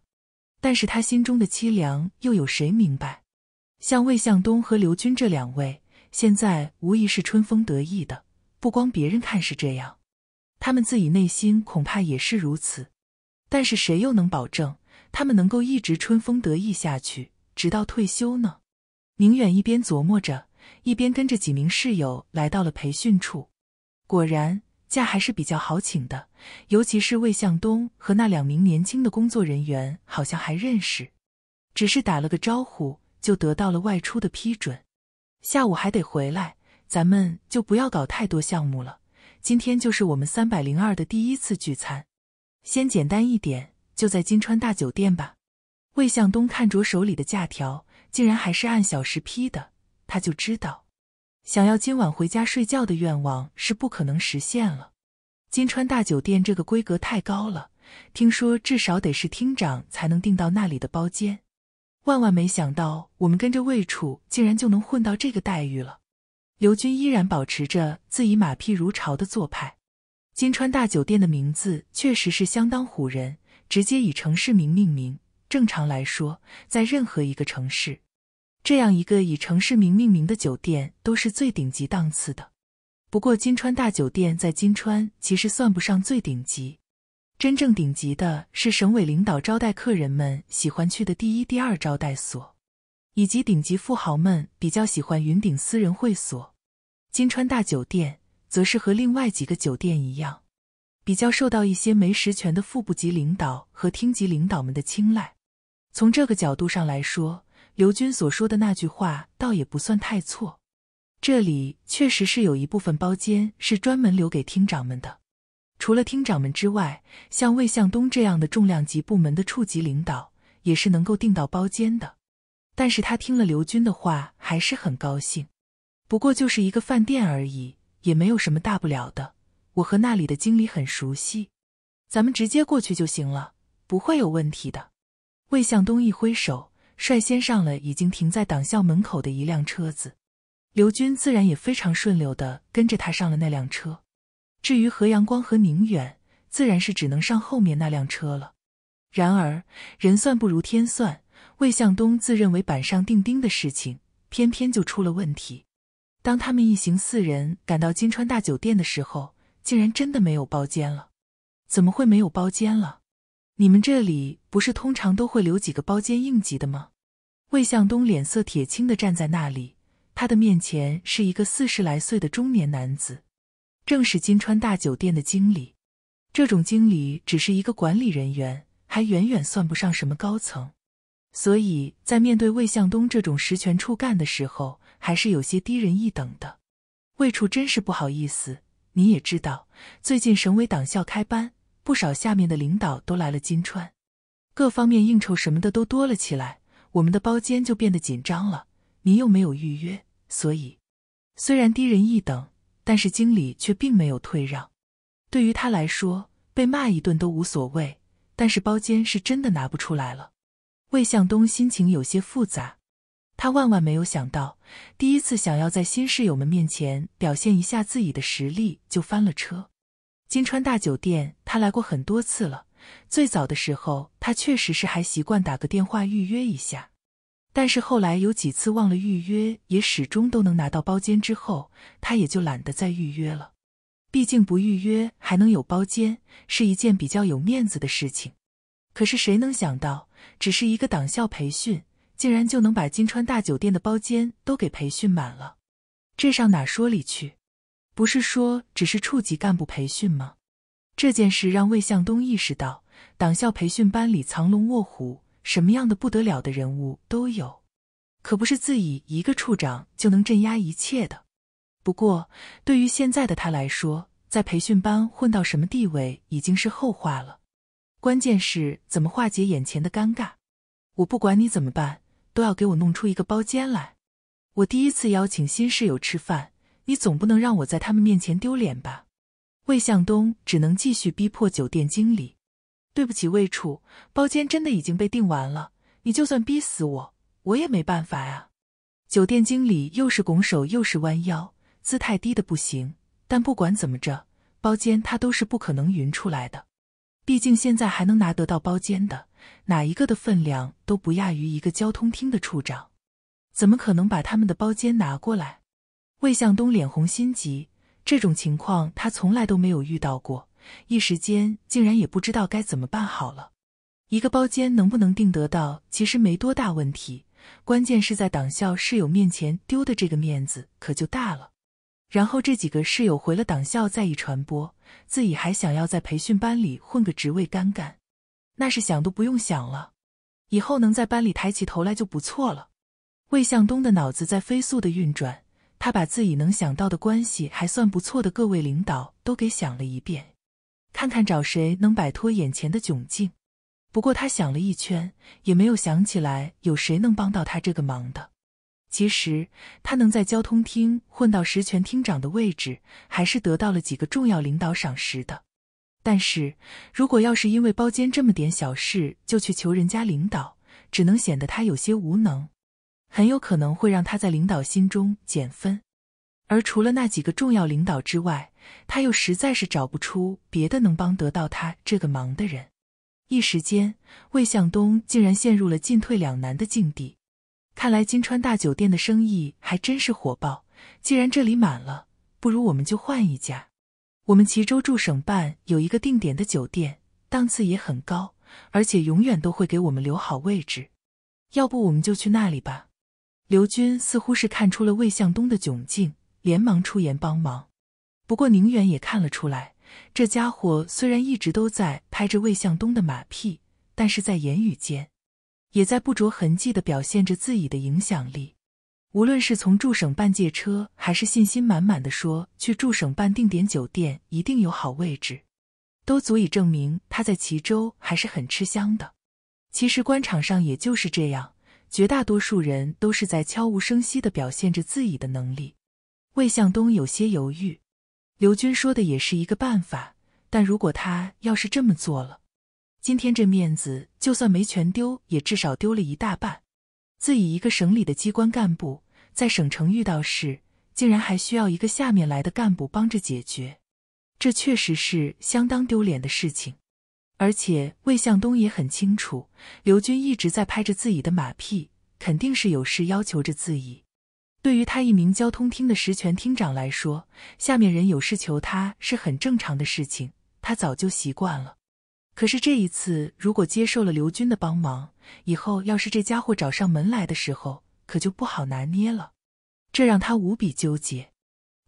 A: 但是他心中的凄凉又有谁明白？像魏向东和刘军这两位，现在无疑是春风得意的，不光别人看是这样，他们自己内心恐怕也是如此。但是谁又能保证他们能够一直春风得意下去，直到退休呢？宁远一边琢磨着，一边跟着几名室友来到了培训处。果然，假还是比较好请的，尤其是魏向东和那两名年轻的工作人员好像还认识，只是打了个招呼就得到了外出的批准。下午还得回来，咱们就不要搞太多项目了。今天就是我们三百零二的第一次聚餐。先简单一点，就在金川大酒店吧。魏向东看着手里的假条，竟然还是按小时批的，他就知道，想要今晚回家睡觉的愿望是不可能实现了。金川大酒店这个规格太高了，听说至少得是厅长才能订到那里的包间。万万没想到，我们跟着魏处竟然就能混到这个待遇了。刘军依然保持着自己马屁如潮的做派。金川大酒店的名字确实是相当唬人，直接以城市名命名。正常来说，在任何一个城市，这样一个以城市名命名的酒店都是最顶级档次的。不过，金川大酒店在金川其实算不上最顶级，真正顶级的是省委领导招待客人们喜欢去的第一、第二招待所，以及顶级富豪们比较喜欢云顶私人会所。金川大酒店。则是和另外几个酒店一样，比较受到一些没实权的副部级领导和厅级领导们的青睐。从这个角度上来说，刘军所说的那句话倒也不算太错。这里确实是有一部分包间是专门留给厅长们的。除了厅长们之外，像魏向东这样的重量级部门的处级领导也是能够订到包间的。但是他听了刘军的话还是很高兴，不过就是一个饭店而已。也没有什么大不了的，我和那里的经理很熟悉，咱们直接过去就行了，不会有问题的。魏向东一挥手，率先上了已经停在党校门口的一辆车子，刘军自然也非常顺溜的跟着他上了那辆车。至于何阳光和宁远，自然是只能上后面那辆车了。然而，人算不如天算，魏向东自认为板上钉钉的事情，偏偏就出了问题。当他们一行四人赶到金川大酒店的时候，竟然真的没有包间了。怎么会没有包间了？你们这里不是通常都会留几个包间应急的吗？魏向东脸色铁青的站在那里，他的面前是一个四十来岁的中年男子，正是金川大酒店的经理。这种经理只是一个管理人员，还远远算不上什么高层，所以在面对魏向东这种实权处干的时候。还是有些低人一等的，魏处真是不好意思。您也知道，最近省委党校开班，不少下面的领导都来了金川，各方面应酬什么的都多了起来，我们的包间就变得紧张了。您又没有预约，所以虽然低人一等，但是经理却并没有退让。对于他来说，被骂一顿都无所谓，但是包间是真的拿不出来了。魏向东心情有些复杂。他万万没有想到，第一次想要在新室友们面前表现一下自己的实力，就翻了车。金川大酒店，他来过很多次了。最早的时候，他确实是还习惯打个电话预约一下，但是后来有几次忘了预约，也始终都能拿到包间。之后，他也就懒得再预约了。毕竟不预约还能有包间，是一件比较有面子的事情。可是谁能想到，只是一个党校培训？竟然就能把金川大酒店的包间都给培训满了，这上哪说理去？不是说只是处级干部培训吗？这件事让魏向东意识到，党校培训班里藏龙卧虎，什么样的不得了的人物都有，可不是自己一个处长就能镇压一切的。不过，对于现在的他来说，在培训班混到什么地位已经是后话了，关键是怎么化解眼前的尴尬。我不管你怎么办。都要给我弄出一个包间来！我第一次邀请新室友吃饭，你总不能让我在他们面前丢脸吧？魏向东只能继续逼迫酒店经理。对不起，魏处，包间真的已经被订完了。你就算逼死我，我也没办法呀。酒店经理又是拱手又是弯腰，姿态低的不行。但不管怎么着，包间他都是不可能匀出来的，毕竟现在还能拿得到包间的。哪一个的分量都不亚于一个交通厅的处长，怎么可能把他们的包间拿过来？魏向东脸红心急，这种情况他从来都没有遇到过，一时间竟然也不知道该怎么办好了。一个包间能不能订得到，其实没多大问题，关键是在党校室友面前丢的这个面子可就大了。然后这几个室友回了党校再一传播，自己还想要在培训班里混个职位干干。那是想都不用想了，以后能在班里抬起头来就不错了。魏向东的脑子在飞速的运转，他把自己能想到的关系还算不错的各位领导都给想了一遍，看看找谁能摆脱眼前的窘境。不过他想了一圈，也没有想起来有谁能帮到他这个忙的。其实他能在交通厅混到实权厅长的位置，还是得到了几个重要领导赏识的。但是，如果要是因为包间这么点小事就去求人家领导，只能显得他有些无能，很有可能会让他在领导心中减分。而除了那几个重要领导之外，他又实在是找不出别的能帮得到他这个忙的人。一时间，魏向东竟然陷入了进退两难的境地。看来金川大酒店的生意还真是火爆。既然这里满了，不如我们就换一家。我们齐州驻省办有一个定点的酒店，档次也很高，而且永远都会给我们留好位置。要不我们就去那里吧。刘军似乎是看出了魏向东的窘境，连忙出言帮忙。不过宁远也看了出来，这家伙虽然一直都在拍着魏向东的马屁，但是在言语间，也在不着痕迹地表现着自己的影响力。无论是从驻省办借车，还是信心满满的说去驻省办定点酒店一定有好位置，都足以证明他在齐州还是很吃香的。其实官场上也就是这样，绝大多数人都是在悄无声息的表现着自己的能力。魏向东有些犹豫，刘军说的也是一个办法，但如果他要是这么做了，今天这面子就算没全丢，也至少丢了一大半。自己一个省里的机关干部在省城遇到事，竟然还需要一个下面来的干部帮着解决，这确实是相当丢脸的事情。而且魏向东也很清楚，刘军一直在拍着自己的马屁，肯定是有事要求着自己。对于他一名交通厅的实权厅长来说，下面人有事求他是很正常的事情，他早就习惯了。可是这一次，如果接受了刘军的帮忙，以后要是这家伙找上门来的时候，可就不好拿捏了。这让他无比纠结。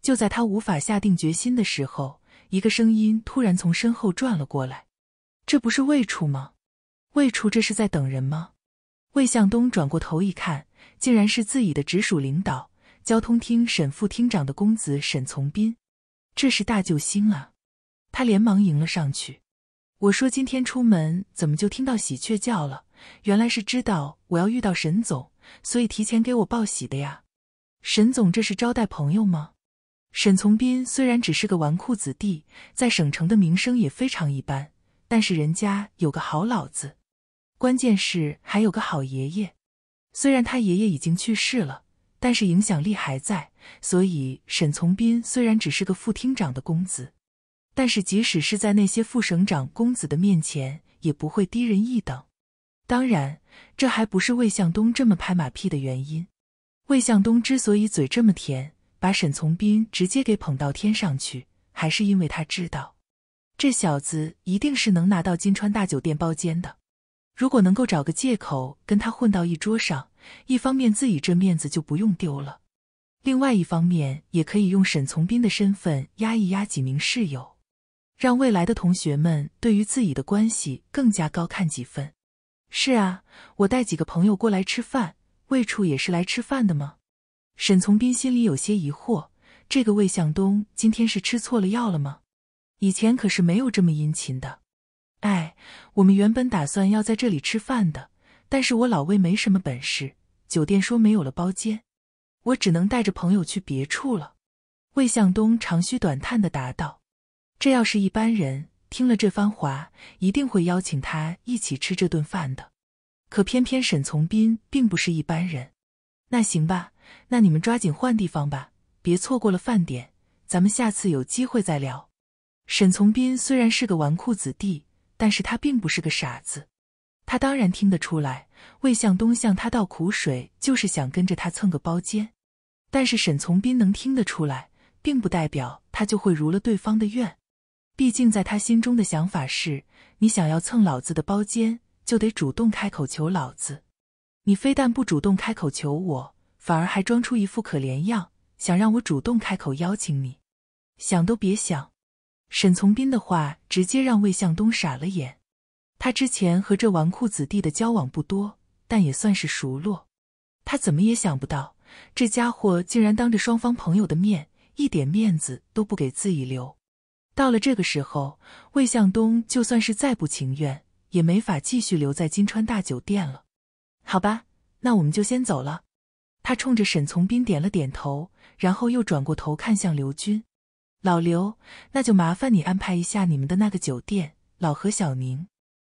A: 就在他无法下定决心的时候，一个声音突然从身后转了过来：“这不是魏处吗？魏处，这是在等人吗？”魏向东转过头一看，竟然是自己的直属领导、交通厅沈副厅长的公子沈从斌。这是大救星啊！他连忙迎了上去。我说今天出门怎么就听到喜鹊叫了？原来是知道我要遇到沈总，所以提前给我报喜的呀。沈总这是招待朋友吗？沈从斌虽然只是个纨绔子弟，在省城的名声也非常一般，但是人家有个好老子，关键是还有个好爷爷。虽然他爷爷已经去世了，但是影响力还在。所以沈从斌虽然只是个副厅长的公子。但是，即使是在那些副省长公子的面前，也不会低人一等。当然，这还不是魏向东这么拍马屁的原因。魏向东之所以嘴这么甜，把沈从斌直接给捧到天上去，还是因为他知道，这小子一定是能拿到金川大酒店包间的。如果能够找个借口跟他混到一桌上，一方面自己这面子就不用丢了，另外一方面也可以用沈从斌的身份压一压几名室友。让未来的同学们对于自己的关系更加高看几分。是啊，我带几个朋友过来吃饭，魏处也是来吃饭的吗？沈从斌心里有些疑惑，这个魏向东今天是吃错了药了吗？以前可是没有这么殷勤的。哎，我们原本打算要在这里吃饭的，但是我老魏没什么本事，酒店说没有了包间，我只能带着朋友去别处了。魏向东长吁短叹的答道。这要是一般人听了这番话，一定会邀请他一起吃这顿饭的。可偏偏沈从斌并不是一般人。那行吧，那你们抓紧换地方吧，别错过了饭点。咱们下次有机会再聊。沈从斌虽然是个纨绔子弟，但是他并不是个傻子。他当然听得出来，魏向东向他倒苦水，就是想跟着他蹭个包间。但是沈从斌能听得出来，并不代表他就会如了对方的愿。毕竟，在他心中的想法是：你想要蹭老子的包间，就得主动开口求老子。你非但不主动开口求我，反而还装出一副可怜样，想让我主动开口邀请你，想都别想。沈从斌的话直接让魏向东傻了眼。他之前和这纨绔子弟的交往不多，但也算是熟络。他怎么也想不到，这家伙竟然当着双方朋友的面，一点面子都不给自己留。到了这个时候，魏向东就算是再不情愿，也没法继续留在金川大酒店了。好吧，那我们就先走了。他冲着沈从斌点了点头，然后又转过头看向刘军：“老刘，那就麻烦你安排一下你们的那个酒店。老何、小宁，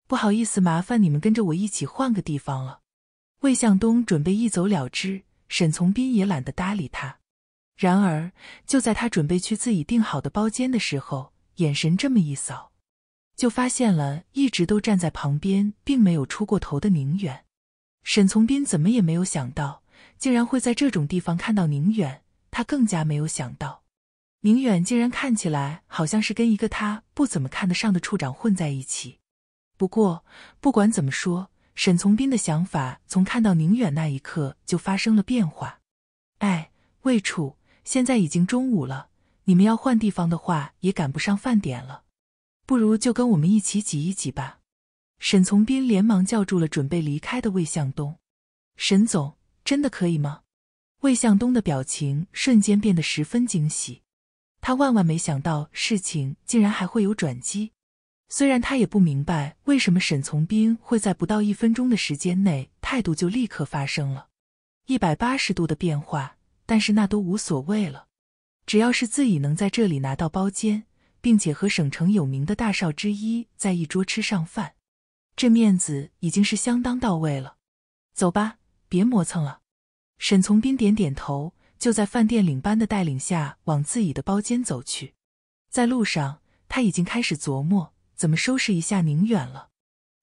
A: 不好意思，麻烦你们跟着我一起换个地方了。”魏向东准备一走了之，沈从斌也懒得搭理他。然而，就在他准备去自己订好的包间的时候，眼神这么一扫，就发现了一直都站在旁边并没有出过头的宁远。沈从斌怎么也没有想到，竟然会在这种地方看到宁远。他更加没有想到，宁远竟然看起来好像是跟一个他不怎么看得上的处长混在一起。不过，不管怎么说，沈从斌的想法从看到宁远那一刻就发生了变化。哎，魏处，现在已经中午了。你们要换地方的话，也赶不上饭点了，不如就跟我们一起挤一挤吧。沈从斌连忙叫住了准备离开的魏向东：“沈总，真的可以吗？”魏向东的表情瞬间变得十分惊喜，他万万没想到事情竟然还会有转机。虽然他也不明白为什么沈从斌会在不到一分钟的时间内态度就立刻发生了180度的变化，但是那都无所谓了。只要是自己能在这里拿到包间，并且和省城有名的大少之一在一桌吃上饭，这面子已经是相当到位了。走吧，别磨蹭了。沈从斌点点头，就在饭店领班的带领下往自己的包间走去。在路上，他已经开始琢磨怎么收拾一下宁远了。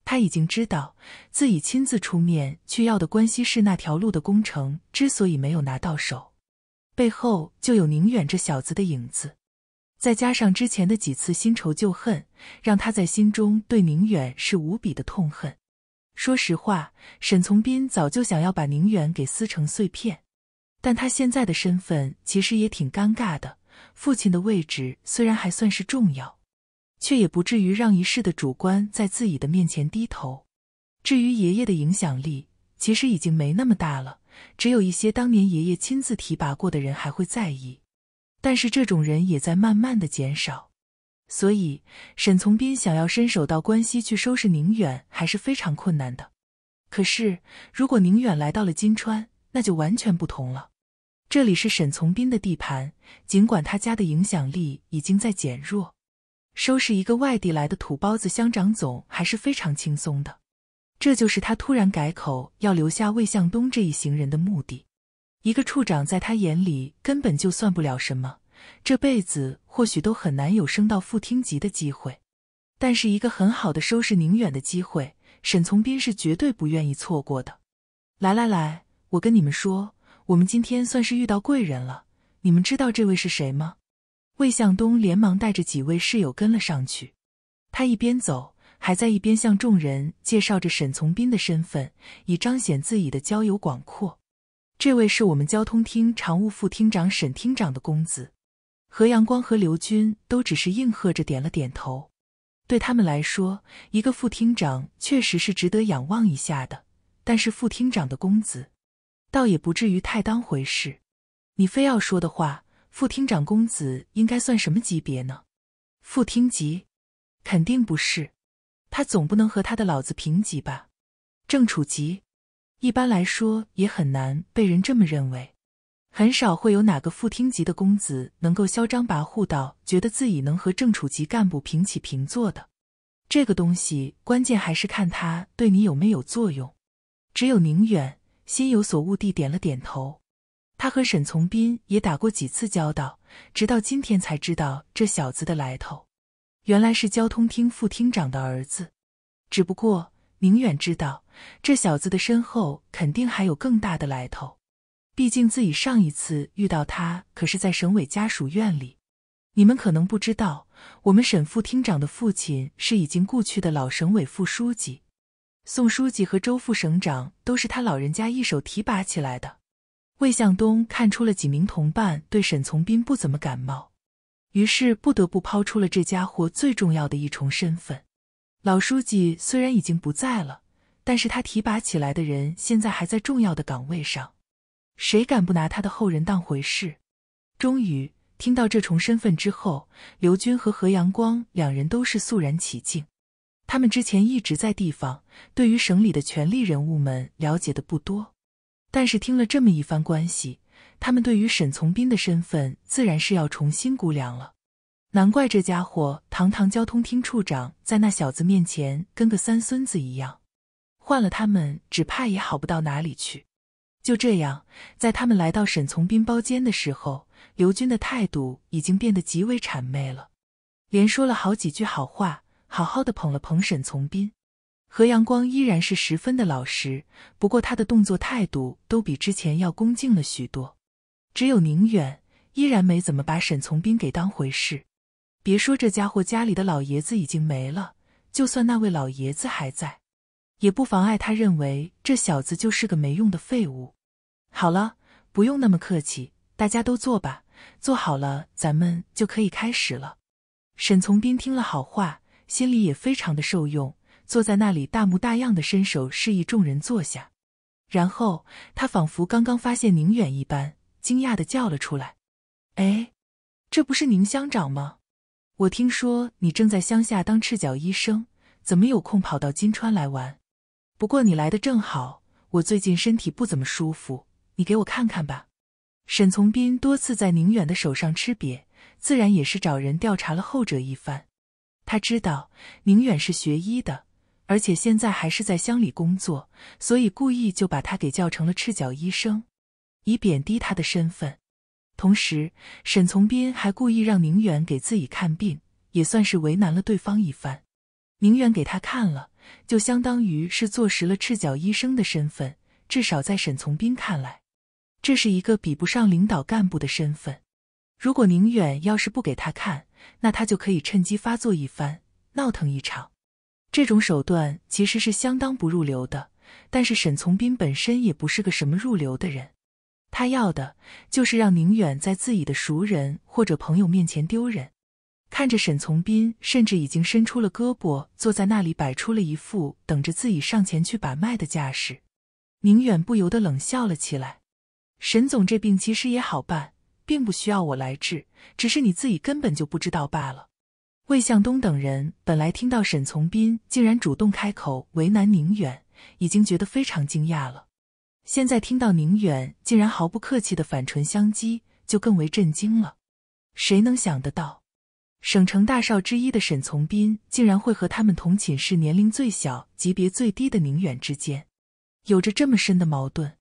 A: 他已经知道自己亲自出面去要的关西市那条路的工程之所以没有拿到手。背后就有宁远这小子的影子，再加上之前的几次新仇旧恨，让他在心中对宁远是无比的痛恨。说实话，沈从斌早就想要把宁远给撕成碎片，但他现在的身份其实也挺尴尬的。父亲的位置虽然还算是重要，却也不至于让一世的主官在自己的面前低头。至于爷爷的影响力，其实已经没那么大了。只有一些当年爷爷亲自提拔过的人还会在意，但是这种人也在慢慢的减少，所以沈从斌想要伸手到关西去收拾宁远还是非常困难的。可是如果宁远来到了金川，那就完全不同了，这里是沈从斌的地盘，尽管他家的影响力已经在减弱，收拾一个外地来的土包子乡长总还是非常轻松的。这就是他突然改口要留下魏向东这一行人的目的。一个处长在他眼里根本就算不了什么，这辈子或许都很难有升到副厅级的机会。但是一个很好的收拾宁远的机会，沈从斌是绝对不愿意错过的。来来来，我跟你们说，我们今天算是遇到贵人了。你们知道这位是谁吗？魏向东连忙带着几位室友跟了上去。他一边走。还在一边向众人介绍着沈从斌的身份，以彰显自己的交友广阔。这位是我们交通厅常务副厅长沈厅长的公子。何阳光和刘军都只是应和着，点了点头。对他们来说，一个副厅长确实是值得仰望一下的，但是副厅长的公子，倒也不至于太当回事。你非要说的话，副厅长公子应该算什么级别呢？副厅级？肯定不是。他总不能和他的老子平级吧？郑楚吉，一般来说也很难被人这么认为。很少会有哪个副厅级的公子能够嚣张跋扈到觉得自己能和正处级干部平起平坐的。这个东西，关键还是看他对你有没有作用。只有宁远心有所悟地点了点头。他和沈从斌也打过几次交道，直到今天才知道这小子的来头。原来是交通厅副厅长的儿子，只不过宁远知道这小子的身后肯定还有更大的来头，毕竟自己上一次遇到他可是在省委家属院里。你们可能不知道，我们沈副厅长的父亲是已经故去的老省委副书记，宋书记和周副省长都是他老人家一手提拔起来的。魏向东看出了几名同伴对沈从斌不怎么感冒。于是不得不抛出了这家伙最重要的一重身份。老书记虽然已经不在了，但是他提拔起来的人现在还在重要的岗位上，谁敢不拿他的后人当回事？终于听到这重身份之后，刘军和何阳光两人都是肃然起敬。他们之前一直在地方，对于省里的权力人物们了解的不多，但是听了这么一番关系。他们对于沈从斌的身份自然是要重新估量了，难怪这家伙堂堂交通厅处长，在那小子面前跟个三孙子一样，换了他们只怕也好不到哪里去。就这样，在他们来到沈从斌包间的时候，刘军的态度已经变得极为谄媚了，连说了好几句好话，好好的捧了捧沈从斌。何阳光依然是十分的老实，不过他的动作态度都比之前要恭敬了许多。只有宁远依然没怎么把沈从斌给当回事。别说这家伙家里的老爷子已经没了，就算那位老爷子还在，也不妨碍他认为这小子就是个没用的废物。好了，不用那么客气，大家都坐吧。坐好了，咱们就可以开始了。沈从斌听了好话，心里也非常的受用，坐在那里大模大样的伸手示意众人坐下，然后他仿佛刚刚发现宁远一般。惊讶的叫了出来：“哎，这不是宁乡长吗？我听说你正在乡下当赤脚医生，怎么有空跑到金川来玩？不过你来的正好，我最近身体不怎么舒服，你给我看看吧。”沈从斌多次在宁远的手上吃瘪，自然也是找人调查了后者一番。他知道宁远是学医的，而且现在还是在乡里工作，所以故意就把他给叫成了赤脚医生。以贬低他的身份，同时，沈从斌还故意让宁远给自己看病，也算是为难了对方一番。宁远给他看了，就相当于是坐实了赤脚医生的身份，至少在沈从斌看来，这是一个比不上领导干部的身份。如果宁远要是不给他看，那他就可以趁机发作一番，闹腾一场。这种手段其实是相当不入流的，但是沈从斌本身也不是个什么入流的人。他要的就是让宁远在自己的熟人或者朋友面前丢人。看着沈从斌，甚至已经伸出了胳膊，坐在那里摆出了一副等着自己上前去把脉的架势，宁远不由得冷笑了起来。沈总这病其实也好办，并不需要我来治，只是你自己根本就不知道罢了。魏向东等人本来听到沈从斌竟然主动开口为难宁远，已经觉得非常惊讶了。现在听到宁远竟然毫不客气的反唇相讥，就更为震惊了。谁能想得到，省城大少之一的沈从斌竟然会和他们同寝室、年龄最小、级别最低的宁远之间，有着这么深的矛盾？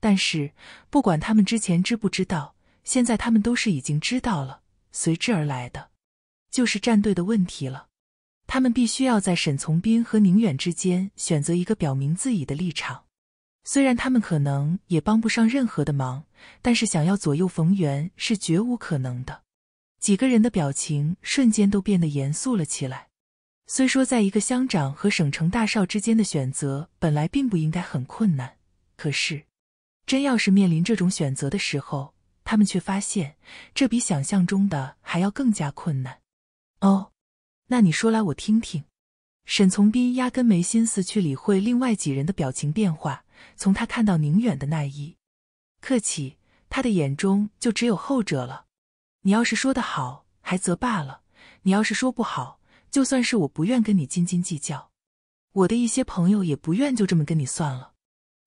A: 但是不管他们之前知不知道，现在他们都是已经知道了。随之而来的，就是战队的问题了。他们必须要在沈从斌和宁远之间选择一个，表明自己的立场。虽然他们可能也帮不上任何的忙，但是想要左右逢源是绝无可能的。几个人的表情瞬间都变得严肃了起来。虽说在一个乡长和省城大少之间的选择本来并不应该很困难，可是真要是面临这种选择的时候，他们却发现这比想象中的还要更加困难。哦，那你说来我听听。沈从斌压根没心思去理会另外几人的表情变化。从他看到宁远的那一刻起，他的眼中就只有后者了。你要是说的好，还则罢了；你要是说不好，就算是我不愿跟你斤斤计较，我的一些朋友也不愿就这么跟你算了。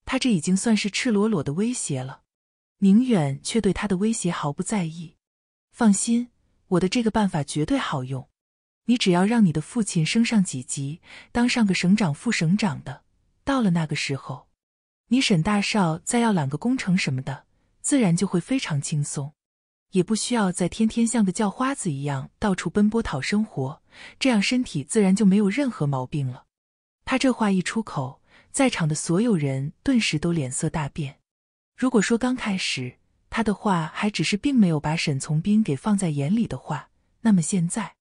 A: 他这已经算是赤裸裸的威胁了。宁远却对他的威胁毫不在意。放心，我的这个办法绝对好用。你只要让你的父亲升上几级，当上个省长、副省长的，到了那个时候。你沈大少再要揽个工程什么的，自然就会非常轻松，也不需要再天天像个叫花子一样到处奔波讨生活，这样身体自然就没有任何毛病了。他这话一出口，在场的所有人顿时都脸色大变。如果说刚开始他的话还只是并没有把沈从斌给放在眼里的话，那么现在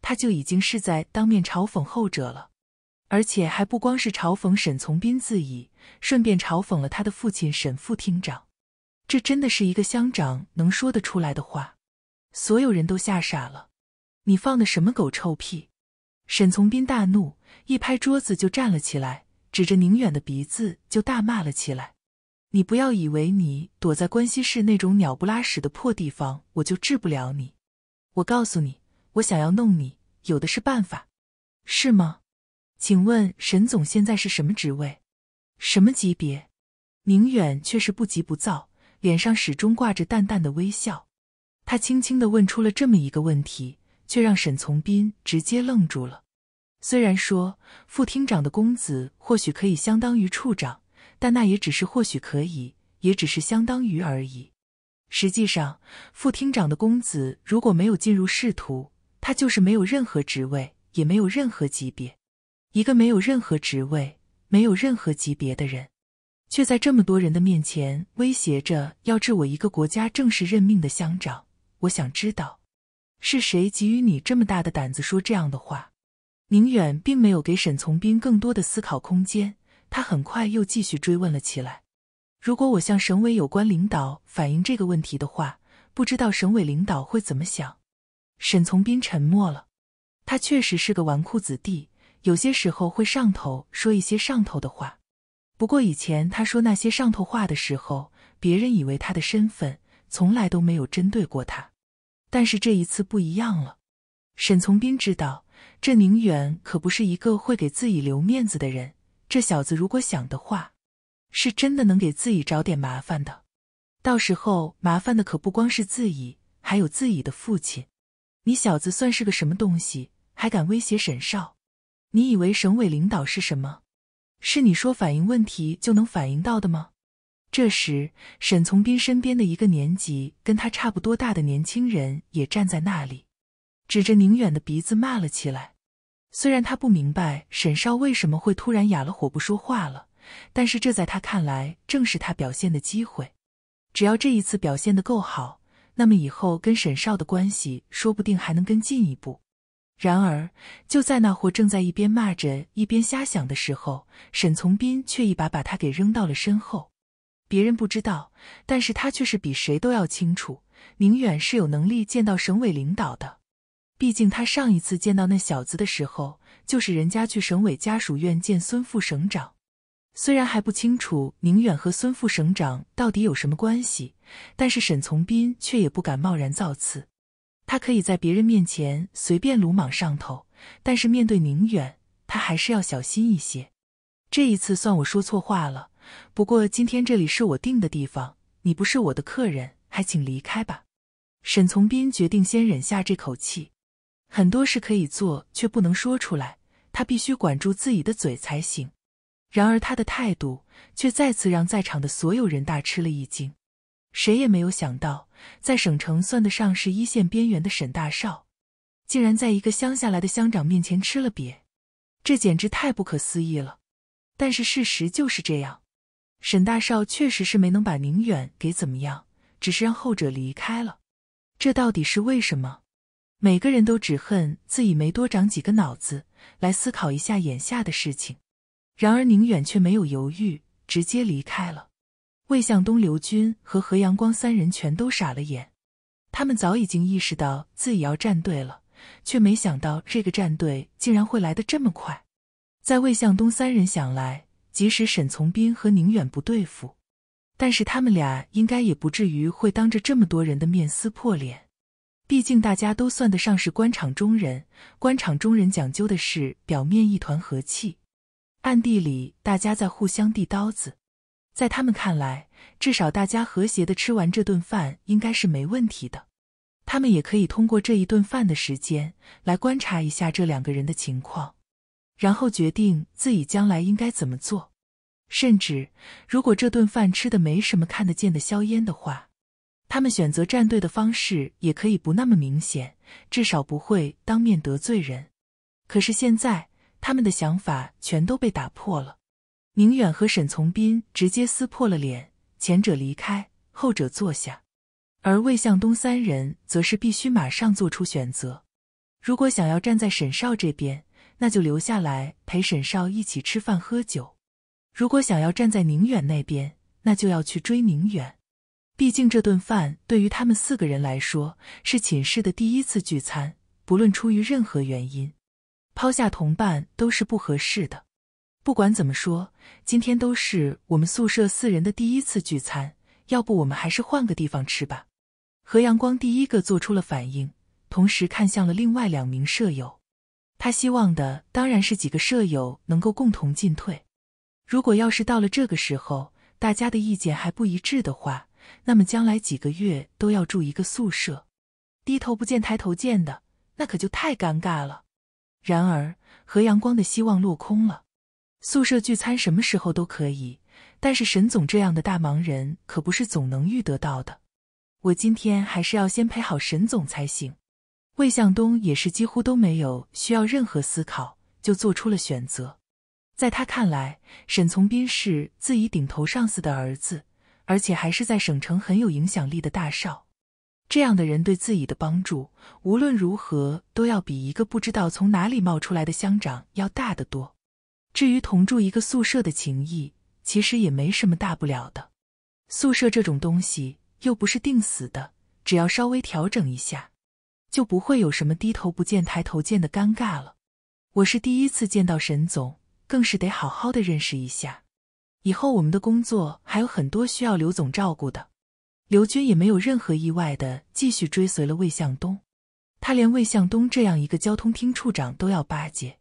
A: 他就已经是在当面嘲讽后者了。而且还不光是嘲讽沈从斌自己，顺便嘲讽了他的父亲沈副厅长，这真的是一个乡长能说得出来的话？所有人都吓傻了！你放的什么狗臭屁？沈从斌大怒，一拍桌子就站了起来，指着宁远的鼻子就大骂了起来：“你不要以为你躲在关西市那种鸟不拉屎的破地方，我就治不了你！我告诉你，我想要弄你，有的是办法，是吗？”请问沈总现在是什么职位，什么级别？宁远却是不急不躁，脸上始终挂着淡淡的微笑。他轻轻的问出了这么一个问题，却让沈从斌直接愣住了。虽然说副厅长的公子或许可以相当于处长，但那也只是或许可以，也只是相当于而已。实际上，副厅长的公子如果没有进入仕途，他就是没有任何职位，也没有任何级别。一个没有任何职位、没有任何级别的人，却在这么多人的面前威胁着要治我一个国家正式任命的乡长。我想知道，是谁给予你这么大的胆子说这样的话？宁远并没有给沈从斌更多的思考空间，他很快又继续追问了起来。如果我向省委有关领导反映这个问题的话，不知道省委领导会怎么想？沈从斌沉默了。他确实是个纨绔子弟。有些时候会上头说一些上头的话，不过以前他说那些上头话的时候，别人以为他的身份从来都没有针对过他，但是这一次不一样了。沈从斌知道，这宁远可不是一个会给自己留面子的人，这小子如果想的话，是真的能给自己找点麻烦的，到时候麻烦的可不光是自己，还有自己的父亲。你小子算是个什么东西，还敢威胁沈少？你以为省委领导是什么？是你说反映问题就能反映到的吗？这时，沈从斌身边的一个年纪跟他差不多大的年轻人也站在那里，指着宁远的鼻子骂了起来。虽然他不明白沈少为什么会突然哑了火不说话了，但是这在他看来正是他表现的机会。只要这一次表现的够好，那么以后跟沈少的关系说不定还能更进一步。然而，就在那货正在一边骂着一边瞎想的时候，沈从斌却一把把他给扔到了身后。别人不知道，但是他却是比谁都要清楚，宁远是有能力见到省委领导的。毕竟他上一次见到那小子的时候，就是人家去省委家属院见孙副省长。虽然还不清楚宁远和孙副省长到底有什么关系，但是沈从斌却也不敢贸然造次。他可以在别人面前随便鲁莽上头，但是面对宁远，他还是要小心一些。这一次算我说错话了，不过今天这里是我定的地方，你不是我的客人，还请离开吧。沈从斌决定先忍下这口气，很多事可以做，却不能说出来，他必须管住自己的嘴才行。然而他的态度却再次让在场的所有人大吃了一惊，谁也没有想到。在省城算得上是一线边缘的沈大少，竟然在一个乡下来的乡长面前吃了瘪，这简直太不可思议了。但是事实就是这样，沈大少确实是没能把宁远给怎么样，只是让后者离开了。这到底是为什么？每个人都只恨自己没多长几个脑子来思考一下眼下的事情，然而宁远却没有犹豫，直接离开了。魏向东、刘军和何阳光三人全都傻了眼，他们早已经意识到自己要站队了，却没想到这个战队竟然会来得这么快。在魏向东三人想来，即使沈从斌和宁远不对付，但是他们俩应该也不至于会当着这么多人的面撕破脸。毕竟大家都算得上是官场中人，官场中人讲究的是表面一团和气，暗地里大家在互相递刀子。在他们看来，至少大家和谐的吃完这顿饭应该是没问题的。他们也可以通过这一顿饭的时间来观察一下这两个人的情况，然后决定自己将来应该怎么做。甚至，如果这顿饭吃的没什么看得见的硝烟的话，他们选择站队的方式也可以不那么明显，至少不会当面得罪人。可是现在，他们的想法全都被打破了。宁远和沈从斌直接撕破了脸，前者离开，后者坐下。而魏向东三人则是必须马上做出选择：如果想要站在沈少这边，那就留下来陪沈少一起吃饭喝酒；如果想要站在宁远那边，那就要去追宁远。毕竟这顿饭对于他们四个人来说是寝室的第一次聚餐，不论出于任何原因，抛下同伴都是不合适的。不管怎么说，今天都是我们宿舍四人的第一次聚餐，要不我们还是换个地方吃吧。何阳光第一个做出了反应，同时看向了另外两名舍友。他希望的当然是几个舍友能够共同进退。如果要是到了这个时候，大家的意见还不一致的话，那么将来几个月都要住一个宿舍，低头不见抬头见的，那可就太尴尬了。然而，何阳光的希望落空了。宿舍聚餐什么时候都可以，但是沈总这样的大忙人可不是总能遇得到的。我今天还是要先陪好沈总才行。魏向东也是几乎都没有需要任何思考就做出了选择。在他看来，沈从斌是自己顶头上司的儿子，而且还是在省城很有影响力的大少，这样的人对自己的帮助，无论如何都要比一个不知道从哪里冒出来的乡长要大得多。至于同住一个宿舍的情谊，其实也没什么大不了的。宿舍这种东西又不是定死的，只要稍微调整一下，就不会有什么低头不见抬头见的尴尬了。我是第一次见到沈总，更是得好好的认识一下。以后我们的工作还有很多需要刘总照顾的。刘军也没有任何意外的继续追随了魏向东，他连魏向东这样一个交通厅处长都要巴结。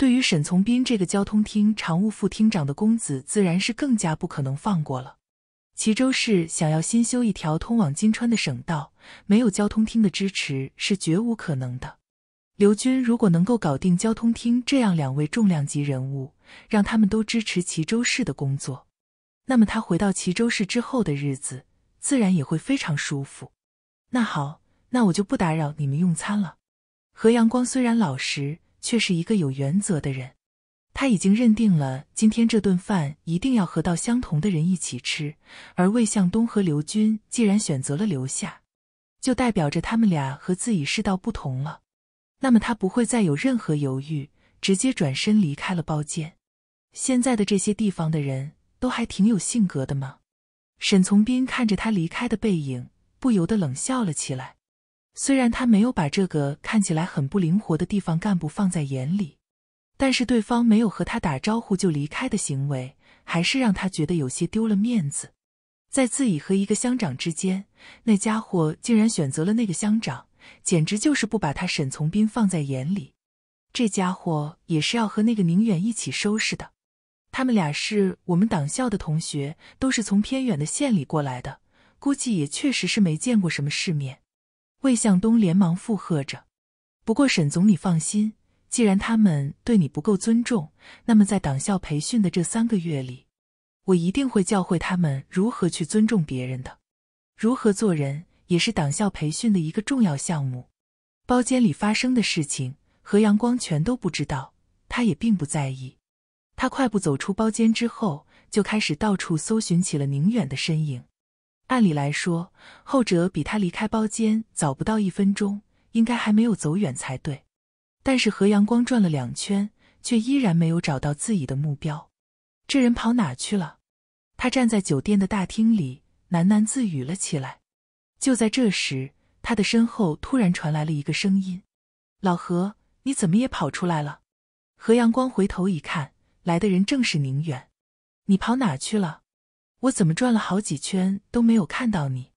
A: 对于沈从斌这个交通厅常务副厅长的公子，自然是更加不可能放过了。齐州市想要新修一条通往金川的省道，没有交通厅的支持是绝无可能的。刘军如果能够搞定交通厅这样两位重量级人物，让他们都支持齐州市的工作，那么他回到齐州市之后的日子，自然也会非常舒服。那好，那我就不打扰你们用餐了。何阳光虽然老实。却是一个有原则的人，他已经认定了今天这顿饭一定要和到相同的人一起吃。而魏向东和刘军既然选择了留下，就代表着他们俩和自己世道不同了。那么他不会再有任何犹豫，直接转身离开了包间。现在的这些地方的人都还挺有性格的吗？沈从斌看着他离开的背影，不由得冷笑了起来。虽然他没有把这个看起来很不灵活的地方干部放在眼里，但是对方没有和他打招呼就离开的行为，还是让他觉得有些丢了面子。在自己和一个乡长之间，那家伙竟然选择了那个乡长，简直就是不把他沈从斌放在眼里。这家伙也是要和那个宁远一起收拾的。他们俩是我们党校的同学，都是从偏远的县里过来的，估计也确实是没见过什么世面。魏向东连忙附和着。不过，沈总，你放心，既然他们对你不够尊重，那么在党校培训的这三个月里，我一定会教会他们如何去尊重别人的，如何做人，也是党校培训的一个重要项目。包间里发生的事情，何阳光全都不知道，他也并不在意。他快步走出包间之后，就开始到处搜寻起了宁远的身影。按理来说，后者比他离开包间早不到一分钟，应该还没有走远才对。但是何阳光转了两圈，却依然没有找到自己的目标，这人跑哪去了？他站在酒店的大厅里，喃喃自语了起来。就在这时，他的身后突然传来了一个声音：“老何，你怎么也跑出来了？”何阳光回头一看，来的人正是宁远，“你跑哪去了？”我怎么转了好几圈都没有看到你？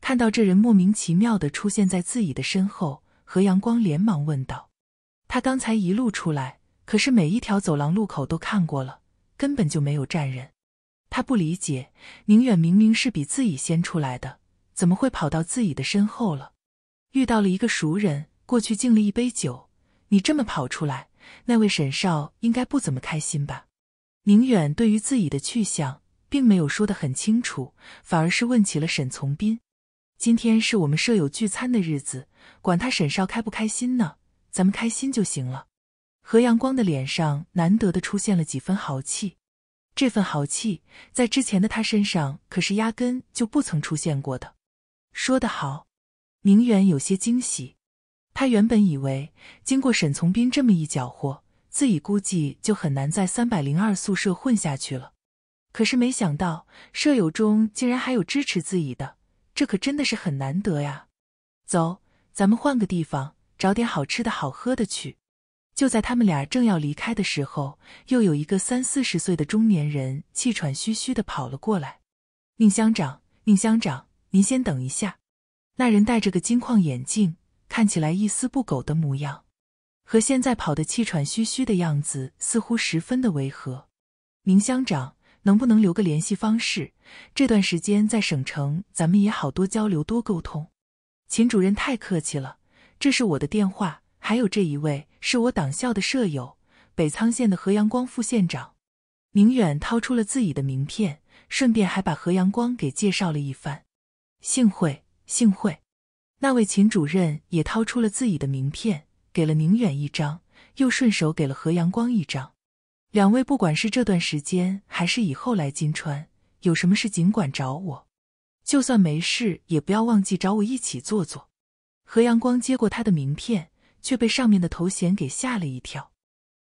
A: 看到这人莫名其妙的出现在自己的身后，何阳光连忙问道：“他刚才一路出来，可是每一条走廊路口都看过了，根本就没有站人。他不理解，宁远明明是比自己先出来的，怎么会跑到自己的身后了？”遇到了一个熟人，过去敬了一杯酒。你这么跑出来，那位沈少应该不怎么开心吧？宁远对于自己的去向。并没有说得很清楚，反而是问起了沈从斌。今天是我们舍友聚餐的日子，管他沈少开不开心呢，咱们开心就行了。何阳光的脸上难得的出现了几分豪气，这份豪气在之前的他身上可是压根就不曾出现过的。说得好，宁远有些惊喜。他原本以为经过沈从斌这么一搅和，自己估计就很难在三百零二宿舍混下去了。可是没想到，舍友中竟然还有支持自己的，这可真的是很难得呀！走，咱们换个地方，找点好吃的好喝的去。就在他们俩正要离开的时候，又有一个三四十岁的中年人气喘吁吁的跑了过来：“宁乡长，宁乡长，您先等一下。”那人戴着个金框眼镜，看起来一丝不苟的模样，和现在跑得气喘吁吁的样子似乎十分的违和。宁乡长。能不能留个联系方式？这段时间在省城，咱们也好多交流多沟通。秦主任太客气了，这是我的电话，还有这一位是我党校的舍友，北仓县的何阳光副县长。宁远掏出了自己的名片，顺便还把何阳光给介绍了一番。幸会，幸会。那位秦主任也掏出了自己的名片，给了宁远一张，又顺手给了何阳光一张。两位，不管是这段时间还是以后来金川，有什么事尽管找我。就算没事，也不要忘记找我一起坐坐。何阳光接过他的名片，却被上面的头衔给吓了一跳。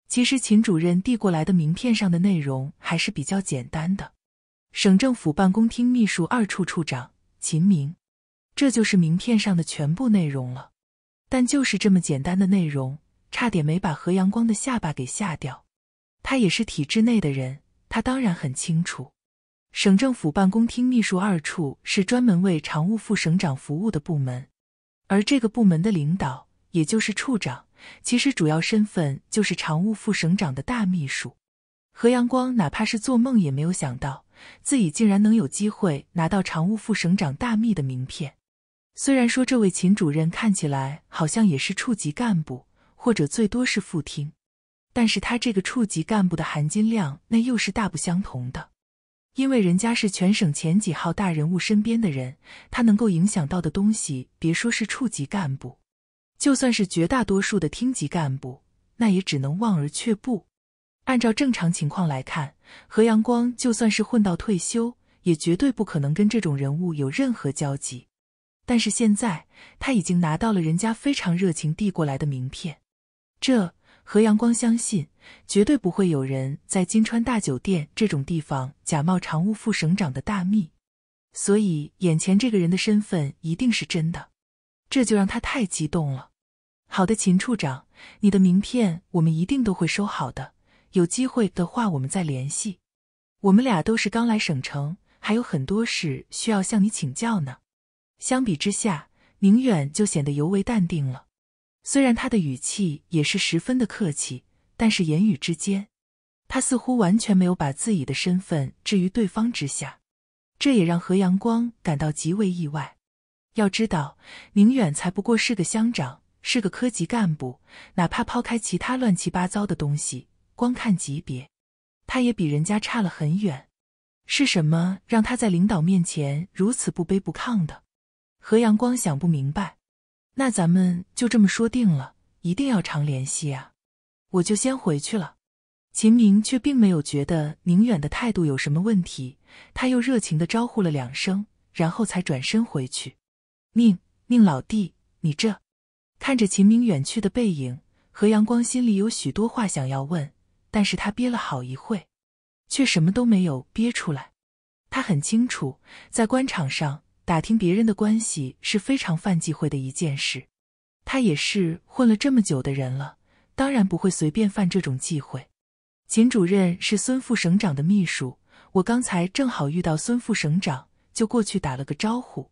A: 其实秦主任递过来的名片上的内容还是比较简单的，省政府办公厅秘书二处处长秦明，这就是名片上的全部内容了。但就是这么简单的内容，差点没把何阳光的下巴给吓掉。他也是体制内的人，他当然很清楚，省政府办公厅秘书二处是专门为常务副省长服务的部门，而这个部门的领导，也就是处长，其实主要身份就是常务副省长的大秘书。何阳光哪怕是做梦也没有想到，自己竟然能有机会拿到常务副省长大秘的名片。虽然说这位秦主任看起来好像也是处级干部，或者最多是副厅。但是他这个处级干部的含金量，那又是大不相同的，因为人家是全省前几号大人物身边的人，他能够影响到的东西，别说是处级干部，就算是绝大多数的厅级干部，那也只能望而却步。按照正常情况来看，何阳光就算是混到退休，也绝对不可能跟这种人物有任何交集。但是现在，他已经拿到了人家非常热情递过来的名片，这。何阳光相信，绝对不会有人在金川大酒店这种地方假冒常务副省长的大秘，所以眼前这个人的身份一定是真的，这就让他太激动了。好的，秦处长，你的名片我们一定都会收好的，有机会的话我们再联系。我们俩都是刚来省城，还有很多事需要向你请教呢。相比之下，宁远就显得尤为淡定了。虽然他的语气也是十分的客气，但是言语之间，他似乎完全没有把自己的身份置于对方之下，这也让何阳光感到极为意外。要知道，宁远才不过是个乡长，是个科级干部，哪怕抛开其他乱七八糟的东西，光看级别，他也比人家差了很远。是什么让他在领导面前如此不卑不亢的？何阳光想不明白。那咱们就这么说定了，一定要常联系啊！我就先回去了。秦明却并没有觉得宁远的态度有什么问题，他又热情的招呼了两声，然后才转身回去。宁宁老弟，你这……看着秦明远去的背影，何阳光心里有许多话想要问，但是他憋了好一会，却什么都没有憋出来。他很清楚，在官场上。打听别人的关系是非常犯忌讳的一件事，他也是混了这么久的人了，当然不会随便犯这种忌讳。秦主任是孙副省长的秘书，我刚才正好遇到孙副省长，就过去打了个招呼。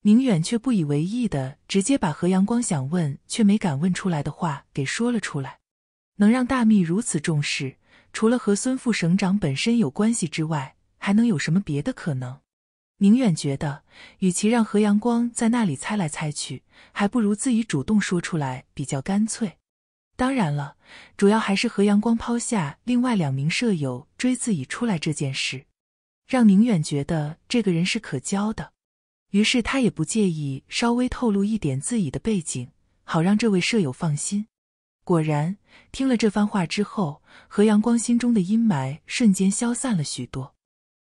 A: 明远却不以为意的直接把何阳光想问却没敢问出来的话给说了出来。能让大秘如此重视，除了和孙副省长本身有关系之外，还能有什么别的可能？宁远觉得，与其让何阳光在那里猜来猜去，还不如自己主动说出来比较干脆。当然了，主要还是何阳光抛下另外两名舍友追自己出来这件事，让宁远觉得这个人是可交的。于是他也不介意稍微透露一点自己的背景，好让这位舍友放心。果然，听了这番话之后，何阳光心中的阴霾瞬间消散了许多。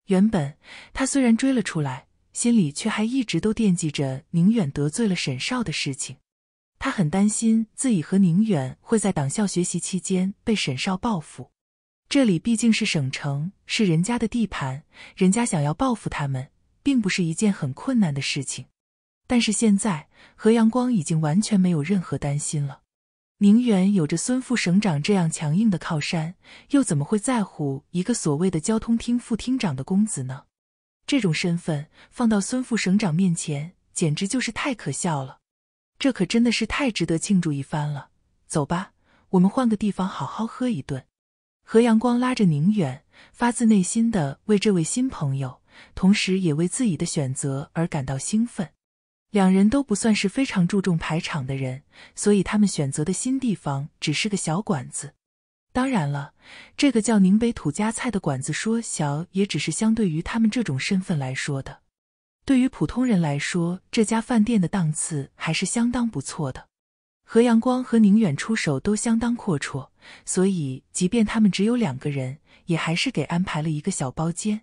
A: 原本他虽然追了出来，心里却还一直都惦记着宁远得罪了沈少的事情。他很担心自己和宁远会在党校学习期间被沈少报复。这里毕竟是省城，是人家的地盘，人家想要报复他们，并不是一件很困难的事情。但是现在，何阳光已经完全没有任何担心了。宁远有着孙副省长这样强硬的靠山，又怎么会在乎一个所谓的交通厅副厅长的公子呢？这种身份放到孙副省长面前，简直就是太可笑了。这可真的是太值得庆祝一番了。走吧，我们换个地方好好喝一顿。何阳光拉着宁远，发自内心的为这位新朋友，同时也为自己的选择而感到兴奋。两人都不算是非常注重排场的人，所以他们选择的新地方只是个小馆子。当然了，这个叫宁北土家菜的馆子说小，也只是相对于他们这种身份来说的。对于普通人来说，这家饭店的档次还是相当不错的。何阳光和宁远出手都相当阔绰，所以即便他们只有两个人，也还是给安排了一个小包间。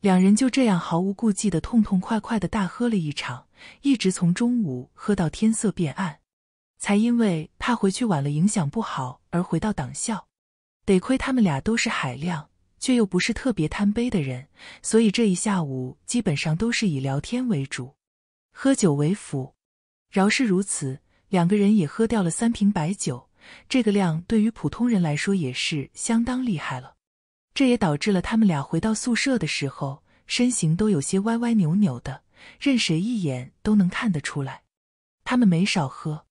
A: 两人就这样毫无顾忌的痛痛快快的大喝了一场，一直从中午喝到天色变暗，才因为怕回去晚了影响不好而回到党校。得亏他们俩都是海量，却又不是特别贪杯的人，所以这一下午基本上都是以聊天为主，喝酒为辅。饶是如此，两个人也喝掉了三瓶白酒，这个量对于普通人来说也是相当厉害了。这也导致了他们俩回到宿舍的时候，身形都有些歪歪扭扭的，任谁一眼都能看得出来，他们没少喝。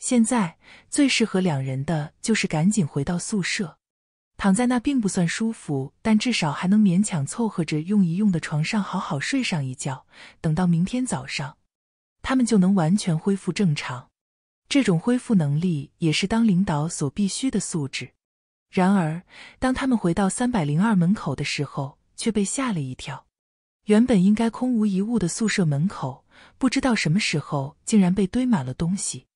A: 现在最适合两人的就是赶紧回到宿舍，躺在那并不算舒服，但至少还能勉强凑合着用一用的床上好好睡上一觉，等到明天早上，他们就能完全恢复正常。这种恢复能力也是当领导所必须的素质。然而，当他们回到三百零二门口的时候，却被吓了一跳。原本应该空无一物的宿舍门口，不知道什么时候竟然被堆满了东西。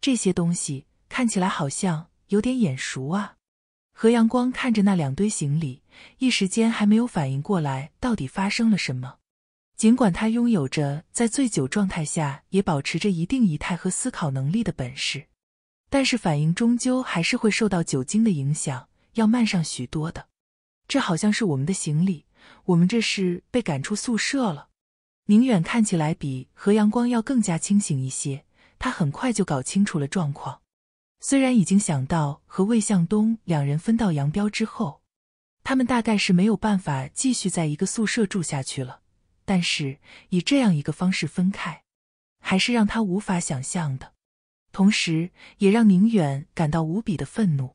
A: 这些东西看起来好像有点眼熟啊！何阳光看着那两堆行李，一时间还没有反应过来到底发生了什么。尽管他拥有着在醉酒状态下也保持着一定仪态和思考能力的本事。但是反应终究还是会受到酒精的影响，要慢上许多的。这好像是我们的行李，我们这是被赶出宿舍了。宁远看起来比何阳光要更加清醒一些，他很快就搞清楚了状况。虽然已经想到和魏向东两人分道扬镳之后，他们大概是没有办法继续在一个宿舍住下去了，但是以这样一个方式分开，还是让他无法想象的。同时，也让宁远感到无比的愤怒。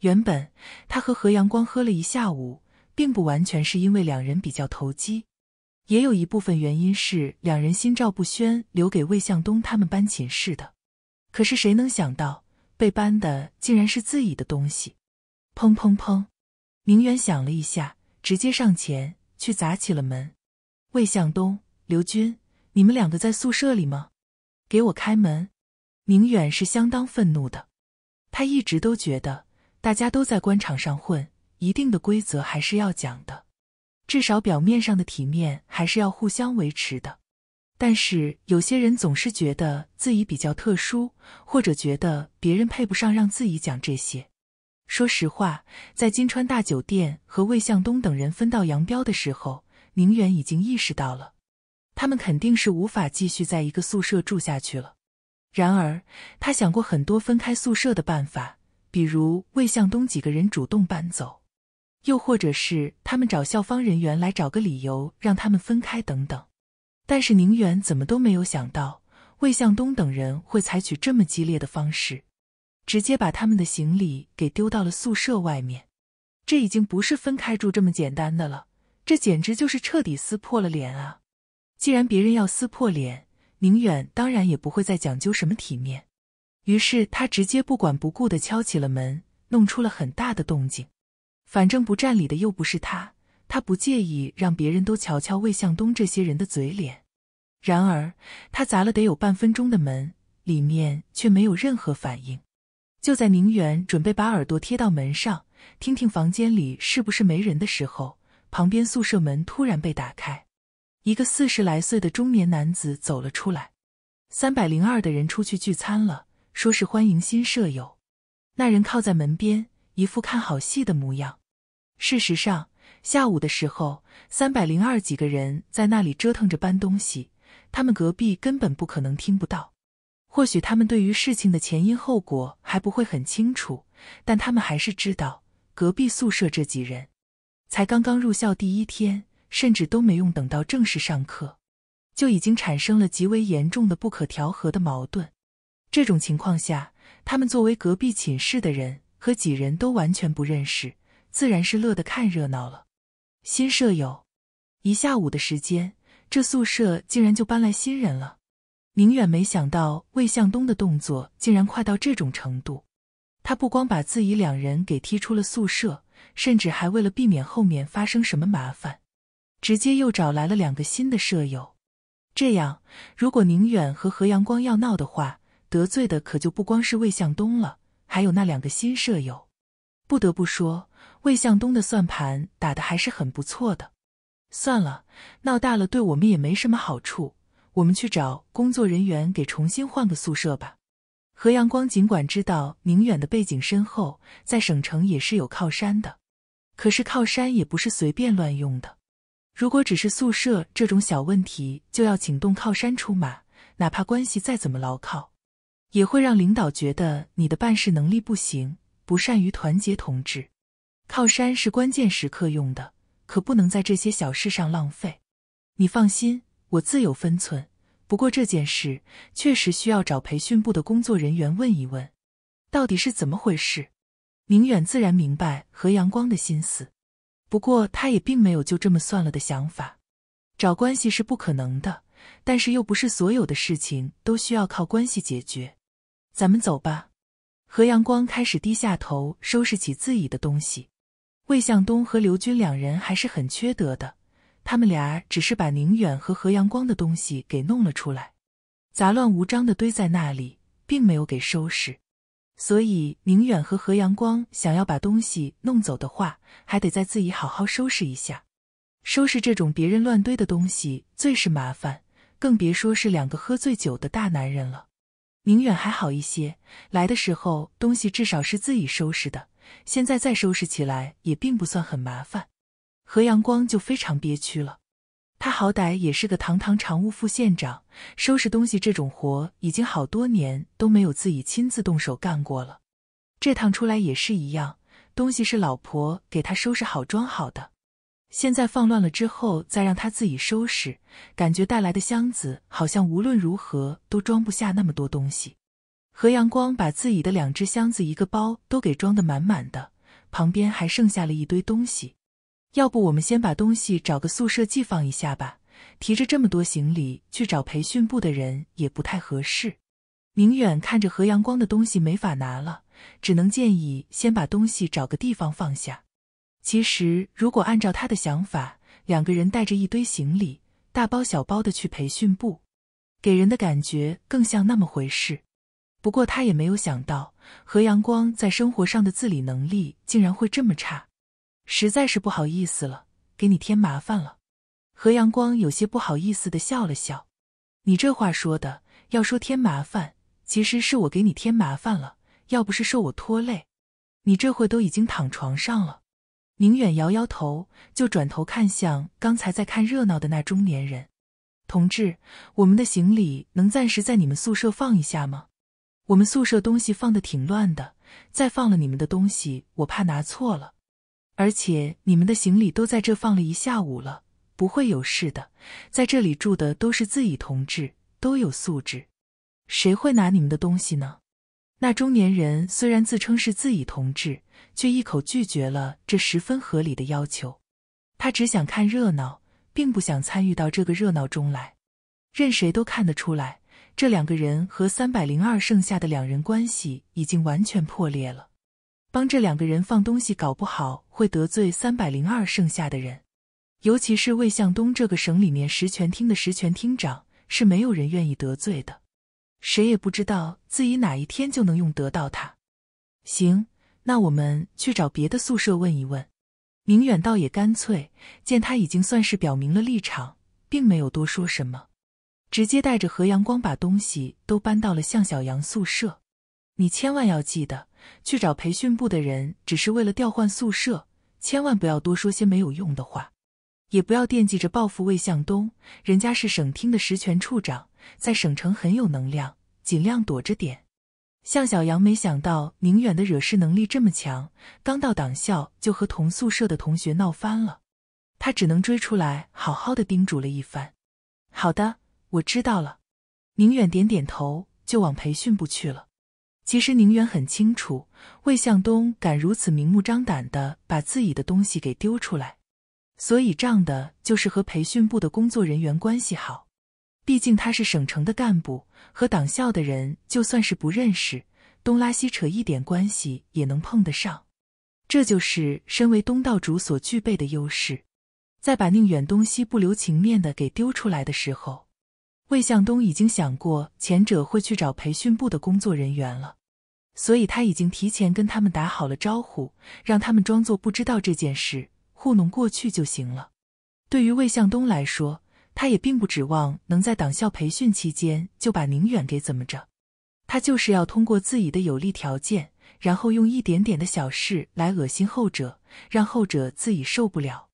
A: 原本他和何阳光喝了一下午，并不完全是因为两人比较投机，也有一部分原因是两人心照不宣留给魏向东他们搬寝室的。可是谁能想到，被搬的竟然是自己的东西！砰砰砰！宁远想了一下，直接上前去砸起了门。魏向东、刘军，你们两个在宿舍里吗？给我开门！宁远是相当愤怒的，他一直都觉得大家都在官场上混，一定的规则还是要讲的，至少表面上的体面还是要互相维持的。但是有些人总是觉得自己比较特殊，或者觉得别人配不上让自己讲这些。说实话，在金川大酒店和魏向东等人分道扬镳的时候，宁远已经意识到了，他们肯定是无法继续在一个宿舍住下去了。然而，他想过很多分开宿舍的办法，比如魏向东几个人主动搬走，又或者是他们找校方人员来找个理由让他们分开等等。但是宁远怎么都没有想到，魏向东等人会采取这么激烈的方式，直接把他们的行李给丢到了宿舍外面。这已经不是分开住这么简单的了，这简直就是彻底撕破了脸啊！既然别人要撕破脸，宁远当然也不会再讲究什么体面，于是他直接不管不顾地敲起了门，弄出了很大的动静。反正不占理的又不是他，他不介意让别人都瞧瞧魏向东这些人的嘴脸。然而，他砸了得有半分钟的门，里面却没有任何反应。就在宁远准备把耳朵贴到门上，听听房间里是不是没人的时候，旁边宿舍门突然被打开。一个四十来岁的中年男子走了出来，三百零二的人出去聚餐了，说是欢迎新舍友。那人靠在门边，一副看好戏的模样。事实上，下午的时候，三百零二几个人在那里折腾着搬东西，他们隔壁根本不可能听不到。或许他们对于事情的前因后果还不会很清楚，但他们还是知道隔壁宿舍这几人，才刚刚入校第一天。甚至都没用，等到正式上课，就已经产生了极为严重的不可调和的矛盾。这种情况下，他们作为隔壁寝室的人，和几人都完全不认识，自然是乐得看热闹了。新舍友，一下午的时间，这宿舍竟然就搬来新人了。宁远没想到魏向东的动作竟然快到这种程度，他不光把自己两人给踢出了宿舍，甚至还为了避免后面发生什么麻烦。直接又找来了两个新的舍友，这样，如果宁远和何阳光要闹的话，得罪的可就不光是魏向东了，还有那两个新舍友。不得不说，魏向东的算盘打得还是很不错的。算了，闹大了对我们也没什么好处，我们去找工作人员给重新换个宿舍吧。何阳光尽管知道宁远的背景深厚，在省城也是有靠山的，可是靠山也不是随便乱用的。如果只是宿舍这种小问题，就要请动靠山出马，哪怕关系再怎么牢靠，也会让领导觉得你的办事能力不行，不善于团结同志。靠山是关键时刻用的，可不能在这些小事上浪费。你放心，我自有分寸。不过这件事确实需要找培训部的工作人员问一问，到底是怎么回事。明远自然明白何阳光的心思。不过，他也并没有就这么算了的想法。找关系是不可能的，但是又不是所有的事情都需要靠关系解决。咱们走吧。何阳光开始低下头收拾起自己的东西。魏向东和刘军两人还是很缺德的，他们俩只是把宁远和何阳光的东西给弄了出来，杂乱无章的堆在那里，并没有给收拾。所以，宁远和何阳光想要把东西弄走的话，还得再自己好好收拾一下。收拾这种别人乱堆的东西最是麻烦，更别说是两个喝醉酒的大男人了。宁远还好一些，来的时候东西至少是自己收拾的，现在再收拾起来也并不算很麻烦。何阳光就非常憋屈了。他好歹也是个堂堂常务副县长，收拾东西这种活已经好多年都没有自己亲自动手干过了。这趟出来也是一样，东西是老婆给他收拾好装好的，现在放乱了之后再让他自己收拾，感觉带来的箱子好像无论如何都装不下那么多东西。何阳光把自己的两只箱子、一个包都给装得满满的，旁边还剩下了一堆东西。要不我们先把东西找个宿舍寄放一下吧，提着这么多行李去找培训部的人也不太合适。明远看着何阳光的东西没法拿了，只能建议先把东西找个地方放下。其实如果按照他的想法，两个人带着一堆行李，大包小包的去培训部，给人的感觉更像那么回事。不过他也没有想到何阳光在生活上的自理能力竟然会这么差。实在是不好意思了，给你添麻烦了。何阳光有些不好意思的笑了笑。你这话说的，要说添麻烦，其实是我给你添麻烦了。要不是受我拖累，你这会都已经躺床上了。宁远摇摇头，就转头看向刚才在看热闹的那中年人。同志，我们的行李能暂时在你们宿舍放一下吗？我们宿舍东西放的挺乱的，再放了你们的东西，我怕拿错了。而且你们的行李都在这放了一下午了，不会有事的。在这里住的都是自己同志，都有素质，谁会拿你们的东西呢？那中年人虽然自称是自己同志，却一口拒绝了这十分合理的要求。他只想看热闹，并不想参与到这个热闹中来。任谁都看得出来，这两个人和三百零二剩下的两人关系已经完全破裂了。帮这两个人放东西，搞不好。会得罪三百零二剩下的人，尤其是魏向东这个省里面实权厅的实权厅长，是没有人愿意得罪的。谁也不知道自己哪一天就能用得到他。行，那我们去找别的宿舍问一问。明远倒也干脆，见他已经算是表明了立场，并没有多说什么，直接带着何阳光把东西都搬到了向小杨宿舍。你千万要记得，去找培训部的人只是为了调换宿舍。千万不要多说些没有用的话，也不要惦记着报复魏向东，人家是省厅的实权处长，在省城很有能量，尽量躲着点。向小杨没想到宁远的惹事能力这么强，刚到党校就和同宿舍的同学闹翻了，他只能追出来好好的叮嘱了一番。好的，我知道了。宁远点点头，就往培训部去了。其实宁远很清楚，魏向东敢如此明目张胆的把自己的东西给丢出来，所以仗的就是和培训部的工作人员关系好。毕竟他是省城的干部，和党校的人就算是不认识，东拉西扯一点关系也能碰得上。这就是身为东道主所具备的优势。在把宁远东西不留情面的给丢出来的时候，魏向东已经想过前者会去找培训部的工作人员了。所以他已经提前跟他们打好了招呼，让他们装作不知道这件事，糊弄过去就行了。对于魏向东来说，他也并不指望能在党校培训期间就把宁远给怎么着，他就是要通过自己的有利条件，然后用一点点的小事来恶心后者，让后者自己受不了。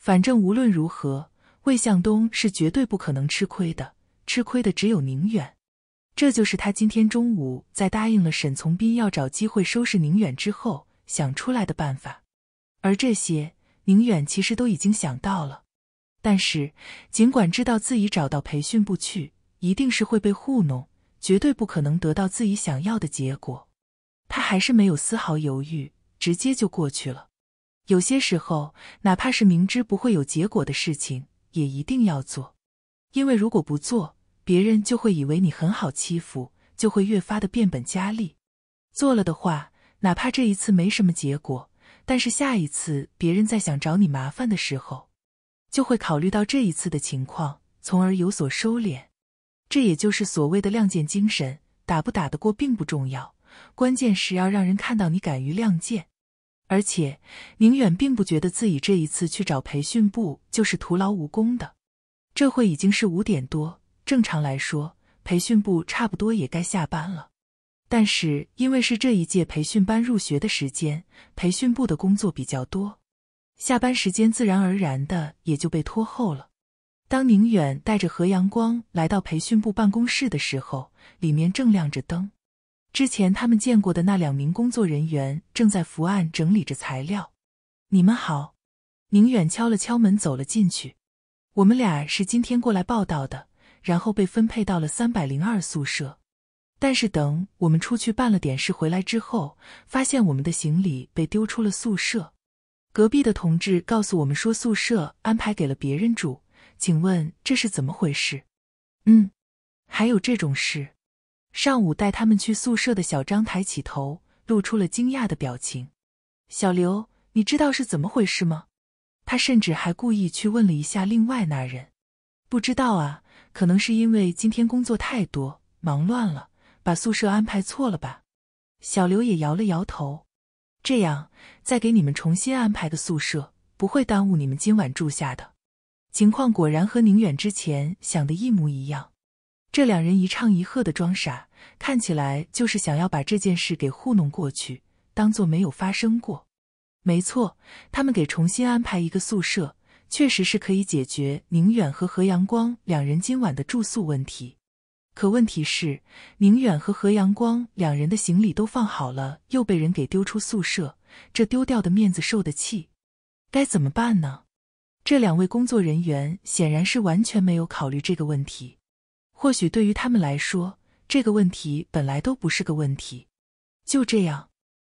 A: 反正无论如何，魏向东是绝对不可能吃亏的，吃亏的只有宁远。这就是他今天中午在答应了沈从斌要找机会收拾宁远之后想出来的办法，而这些宁远其实都已经想到了，但是尽管知道自己找到培训部去一定是会被糊弄，绝对不可能得到自己想要的结果，他还是没有丝毫犹豫，直接就过去了。有些时候，哪怕是明知不会有结果的事情，也一定要做，因为如果不做。别人就会以为你很好欺负，就会越发的变本加厉。做了的话，哪怕这一次没什么结果，但是下一次别人再想找你麻烦的时候，就会考虑到这一次的情况，从而有所收敛。这也就是所谓的亮剑精神。打不打得过并不重要，关键是要让人看到你敢于亮剑。而且宁远并不觉得自己这一次去找培训部就是徒劳无功的。这会已经是五点多。正常来说，培训部差不多也该下班了，但是因为是这一届培训班入学的时间，培训部的工作比较多，下班时间自然而然的也就被拖后了。当宁远带着何阳光来到培训部办公室的时候，里面正亮着灯，之前他们见过的那两名工作人员正在伏案整理着材料。你们好，宁远敲了敲门走了进去。我们俩是今天过来报道的。然后被分配到了三百零二宿舍，但是等我们出去办了点事回来之后，发现我们的行李被丢出了宿舍。隔壁的同志告诉我们说，宿舍安排给了别人住。请问这是怎么回事？嗯，还有这种事？上午带他们去宿舍的小张抬起头，露出了惊讶的表情。小刘，你知道是怎么回事吗？他甚至还故意去问了一下另外那人。不知道啊。可能是因为今天工作太多，忙乱了，把宿舍安排错了吧？小刘也摇了摇头。这样，再给你们重新安排个宿舍，不会耽误你们今晚住下的。情况果然和宁远之前想的一模一样。这两人一唱一和的装傻，看起来就是想要把这件事给糊弄过去，当做没有发生过。没错，他们给重新安排一个宿舍。确实是可以解决宁远和何阳光两人今晚的住宿问题，可问题是，宁远和何阳光两人的行李都放好了，又被人给丢出宿舍，这丢掉的面子，受的气，该怎么办呢？这两位工作人员显然是完全没有考虑这个问题，或许对于他们来说，这个问题本来都不是个问题。就这样，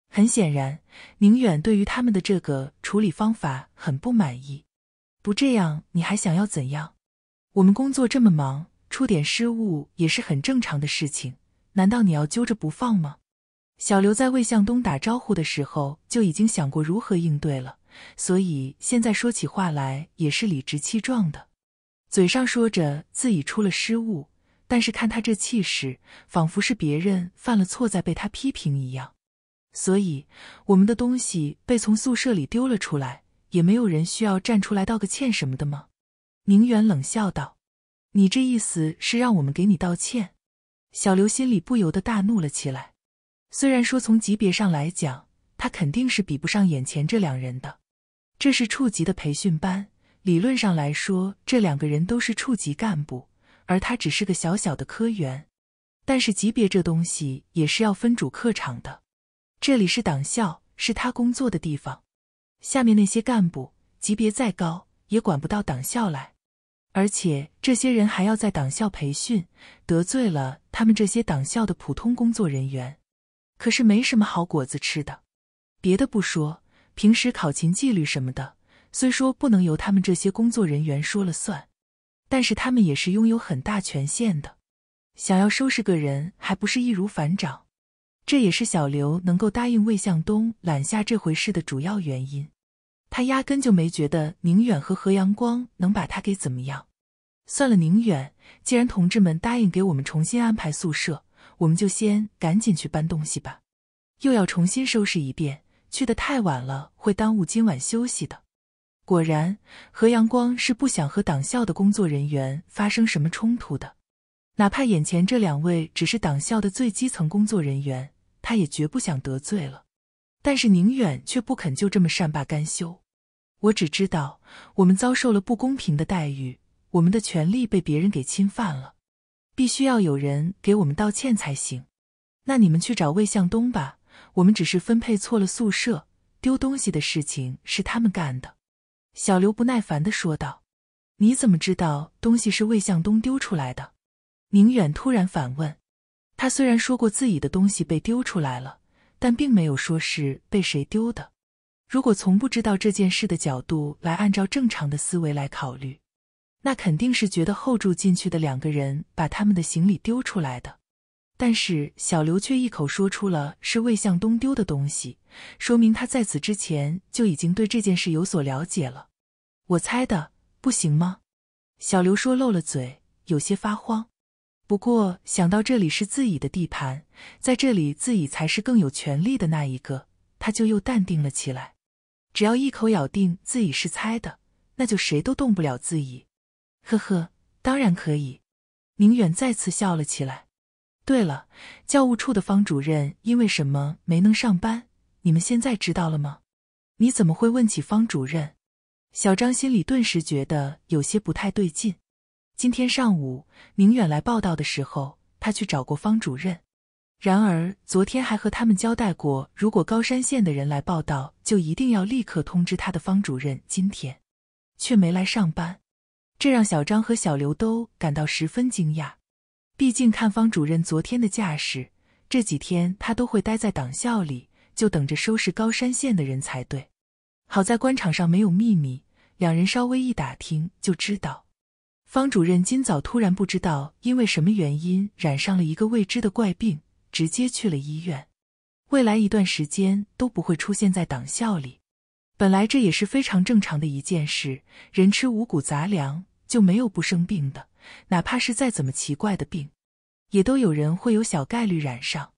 A: 很显然，宁远对于他们的这个处理方法很不满意。不这样，你还想要怎样？我们工作这么忙，出点失误也是很正常的事情。难道你要揪着不放吗？小刘在魏向东打招呼的时候，就已经想过如何应对了，所以现在说起话来也是理直气壮的。嘴上说着自己出了失误，但是看他这气势，仿佛是别人犯了错在被他批评一样。所以，我们的东西被从宿舍里丢了出来。也没有人需要站出来道个歉什么的吗？宁远冷笑道：“你这意思是让我们给你道歉？”小刘心里不由得大怒了起来。虽然说从级别上来讲，他肯定是比不上眼前这两人的，这是处级的培训班，理论上来说，这两个人都是处级干部，而他只是个小小的科员。但是级别这东西也是要分主客场的，这里是党校，是他工作的地方。下面那些干部级别再高，也管不到党校来，而且这些人还要在党校培训，得罪了他们这些党校的普通工作人员，可是没什么好果子吃的。别的不说，平时考勤纪律什么的，虽说不能由他们这些工作人员说了算，但是他们也是拥有很大权限的，想要收拾个人还不是易如反掌。这也是小刘能够答应魏向东揽下这回事的主要原因。他压根就没觉得宁远和何阳光能把他给怎么样。算了，宁远，既然同志们答应给我们重新安排宿舍，我们就先赶紧去搬东西吧。又要重新收拾一遍，去的太晚了会耽误今晚休息的。果然，何阳光是不想和党校的工作人员发生什么冲突的，哪怕眼前这两位只是党校的最基层工作人员，他也绝不想得罪了。但是宁远却不肯就这么善罢甘休。我只知道，我们遭受了不公平的待遇，我们的权利被别人给侵犯了，必须要有人给我们道歉才行。那你们去找魏向东吧，我们只是分配错了宿舍，丢东西的事情是他们干的。”小刘不耐烦的说道。“你怎么知道东西是魏向东丢出来的？”宁远突然反问。他虽然说过自己的东西被丢出来了，但并没有说是被谁丢的。如果从不知道这件事的角度来，按照正常的思维来考虑，那肯定是觉得后住进去的两个人把他们的行李丢出来的。但是小刘却一口说出了是魏向东丢的东西，说明他在此之前就已经对这件事有所了解了。我猜的不行吗？小刘说漏了嘴，有些发慌。不过想到这里是自己的地盘，在这里自己才是更有权利的那一个，他就又淡定了起来。只要一口咬定自己是猜的，那就谁都动不了自己。呵呵，当然可以。宁远再次笑了起来。对了，教务处的方主任因为什么没能上班？你们现在知道了吗？你怎么会问起方主任？小张心里顿时觉得有些不太对劲。今天上午宁远来报道的时候，他去找过方主任。然而，昨天还和他们交代过，如果高山县的人来报道，就一定要立刻通知他的方主任。今天，却没来上班，这让小张和小刘都感到十分惊讶。毕竟，看方主任昨天的架势，这几天他都会待在党校里，就等着收拾高山县的人才对。好在官场上没有秘密，两人稍微一打听就知道，方主任今早突然不知道因为什么原因染上了一个未知的怪病。直接去了医院，未来一段时间都不会出现在党校里。本来这也是非常正常的一件事，人吃五谷杂粮就没有不生病的，哪怕是再怎么奇怪的病，也都有人会有小概率染上。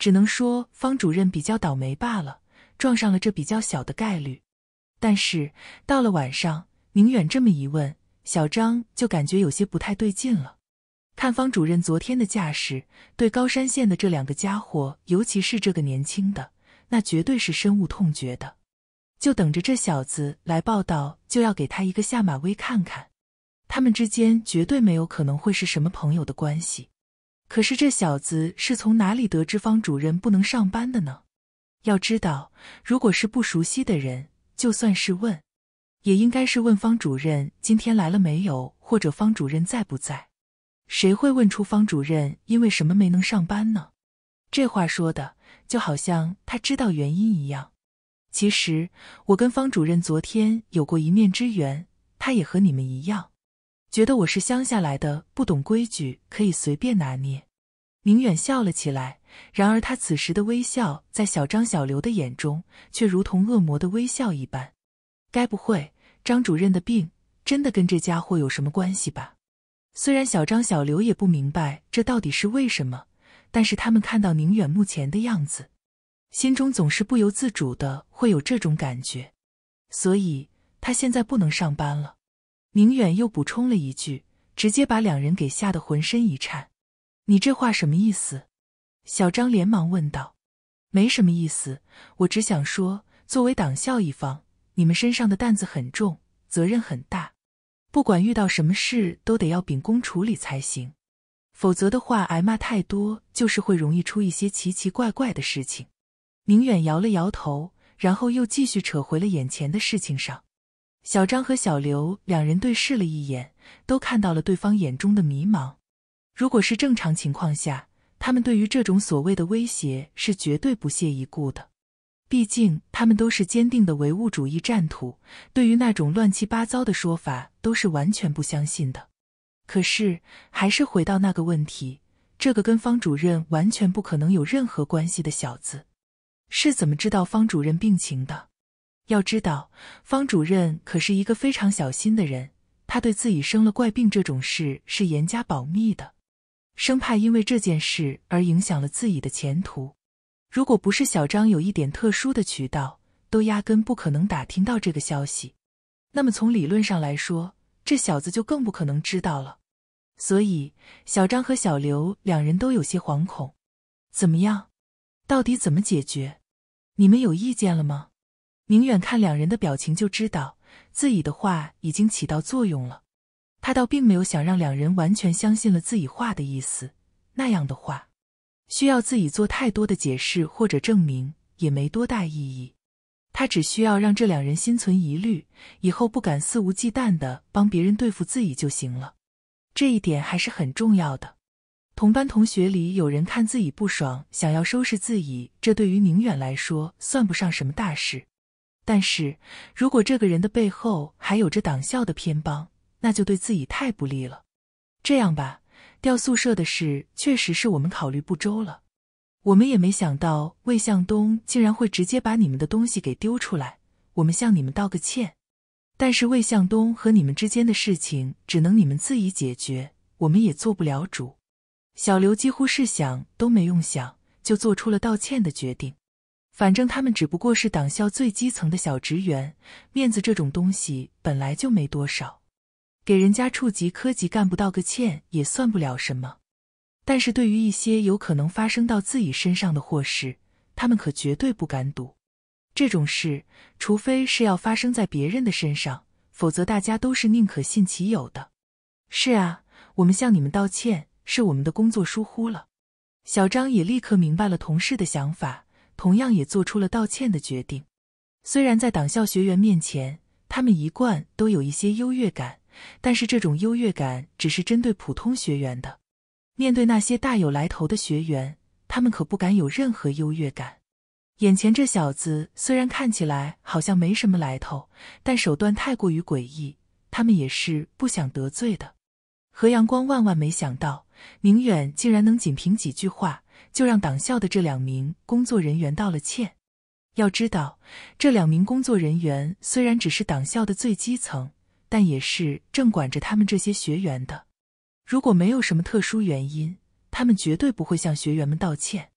A: 只能说方主任比较倒霉罢了，撞上了这比较小的概率。但是到了晚上，宁远这么一问，小张就感觉有些不太对劲了。看方主任昨天的架势，对高山县的这两个家伙，尤其是这个年轻的，那绝对是深恶痛绝的。就等着这小子来报道，就要给他一个下马威看看。他们之间绝对没有可能会是什么朋友的关系。可是这小子是从哪里得知方主任不能上班的呢？要知道，如果是不熟悉的人，就算是问，也应该是问方主任今天来了没有，或者方主任在不在。谁会问出方主任因为什么没能上班呢？这话说的就好像他知道原因一样。其实我跟方主任昨天有过一面之缘，他也和你们一样，觉得我是乡下来的，不懂规矩，可以随便拿捏。明远笑了起来，然而他此时的微笑，在小张、小刘的眼中，却如同恶魔的微笑一般。该不会，张主任的病真的跟这家伙有什么关系吧？虽然小张、小刘也不明白这到底是为什么，但是他们看到宁远目前的样子，心中总是不由自主的会有这种感觉。所以，他现在不能上班了。宁远又补充了一句，直接把两人给吓得浑身一颤。“你这话什么意思？”小张连忙问道。“没什么意思，我只想说，作为党校一方，你们身上的担子很重，责任很大。”不管遇到什么事，都得要秉公处理才行，否则的话，挨骂太多，就是会容易出一些奇奇怪怪的事情。宁远摇了摇头，然后又继续扯回了眼前的事情上。小张和小刘两人对视了一眼，都看到了对方眼中的迷茫。如果是正常情况下，他们对于这种所谓的威胁是绝对不屑一顾的。毕竟他们都是坚定的唯物主义战土，对于那种乱七八糟的说法都是完全不相信的。可是，还是回到那个问题：这个跟方主任完全不可能有任何关系的小子，是怎么知道方主任病情的？要知道，方主任可是一个非常小心的人，他对自己生了怪病这种事是严加保密的，生怕因为这件事而影响了自己的前途。如果不是小张有一点特殊的渠道，都压根不可能打听到这个消息，那么从理论上来说，这小子就更不可能知道了。所以，小张和小刘两人都有些惶恐。怎么样？到底怎么解决？你们有意见了吗？明远看两人的表情就知道自己的话已经起到作用了。他倒并没有想让两人完全相信了自己话的意思，那样的话。需要自己做太多的解释或者证明也没多大意义，他只需要让这两人心存疑虑，以后不敢肆无忌惮的帮别人对付自己就行了。这一点还是很重要的。同班同学里有人看自己不爽，想要收拾自己，这对于宁远来说算不上什么大事。但是如果这个人的背后还有着党校的偏帮，那就对自己太不利了。这样吧。掉宿舍的事确实是我们考虑不周了，我们也没想到魏向东竟然会直接把你们的东西给丢出来，我们向你们道个歉。但是魏向东和你们之间的事情只能你们自己解决，我们也做不了主。小刘几乎是想都没用想就做出了道歉的决定，反正他们只不过是党校最基层的小职员，面子这种东西本来就没多少。给人家处级、科级干部道个歉也算不了什么，但是对于一些有可能发生到自己身上的祸事，他们可绝对不敢赌。这种事，除非是要发生在别人的身上，否则大家都是宁可信其有的。是啊，我们向你们道歉，是我们的工作疏忽了。小张也立刻明白了同事的想法，同样也做出了道歉的决定。虽然在党校学员面前，他们一贯都有一些优越感。但是这种优越感只是针对普通学员的，面对那些大有来头的学员，他们可不敢有任何优越感。眼前这小子虽然看起来好像没什么来头，但手段太过于诡异，他们也是不想得罪的。何阳光万万没想到，宁远竟然能仅凭几句话就让党校的这两名工作人员道了歉。要知道，这两名工作人员虽然只是党校的最基层。但也是正管着他们这些学员的，如果没有什么特殊原因，他们绝对不会向学员们道歉。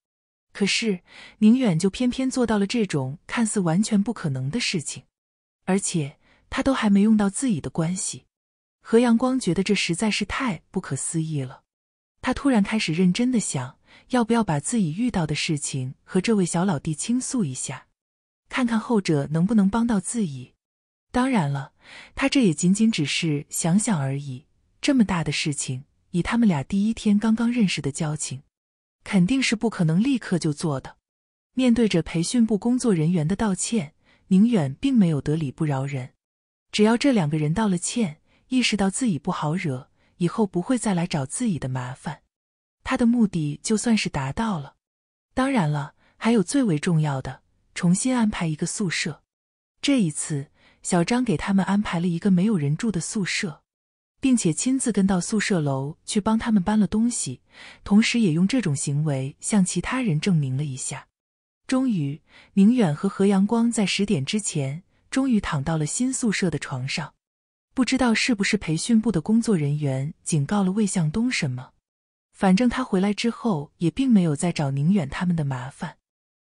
A: 可是宁远就偏偏做到了这种看似完全不可能的事情，而且他都还没用到自己的关系。何阳光觉得这实在是太不可思议了，他突然开始认真的想，要不要把自己遇到的事情和这位小老弟倾诉一下，看看后者能不能帮到自己。当然了，他这也仅仅只是想想而已。这么大的事情，以他们俩第一天刚刚认识的交情，肯定是不可能立刻就做的。面对着培训部工作人员的道歉，宁远并没有得理不饶人。只要这两个人道了歉，意识到自己不好惹，以后不会再来找自己的麻烦，他的目的就算是达到了。当然了，还有最为重要的，重新安排一个宿舍。这一次。小张给他们安排了一个没有人住的宿舍，并且亲自跟到宿舍楼去帮他们搬了东西，同时也用这种行为向其他人证明了一下。终于，宁远和何阳光在十点之前终于躺到了新宿舍的床上。不知道是不是培训部的工作人员警告了魏向东什么，反正他回来之后也并没有再找宁远他们的麻烦。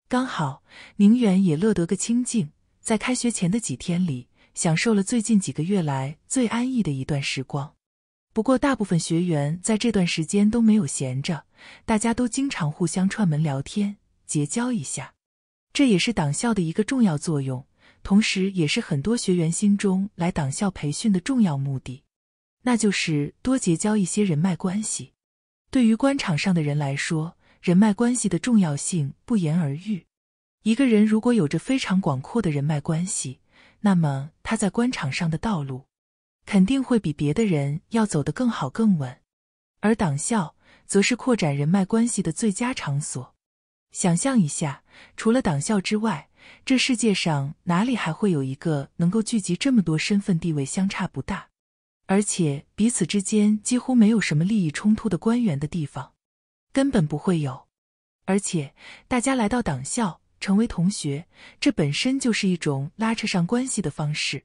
A: 刚好宁远也乐得个清净。在开学前的几天里，享受了最近几个月来最安逸的一段时光。不过，大部分学员在这段时间都没有闲着，大家都经常互相串门聊天，结交一下。这也是党校的一个重要作用，同时也是很多学员心中来党校培训的重要目的，那就是多结交一些人脉关系。对于官场上的人来说，人脉关系的重要性不言而喻。一个人如果有着非常广阔的人脉关系，那么他在官场上的道路肯定会比别的人要走得更好、更稳。而党校则是扩展人脉关系的最佳场所。想象一下，除了党校之外，这世界上哪里还会有一个能够聚集这么多身份地位相差不大，而且彼此之间几乎没有什么利益冲突的官员的地方？根本不会有。而且大家来到党校。成为同学，这本身就是一种拉扯上关系的方式。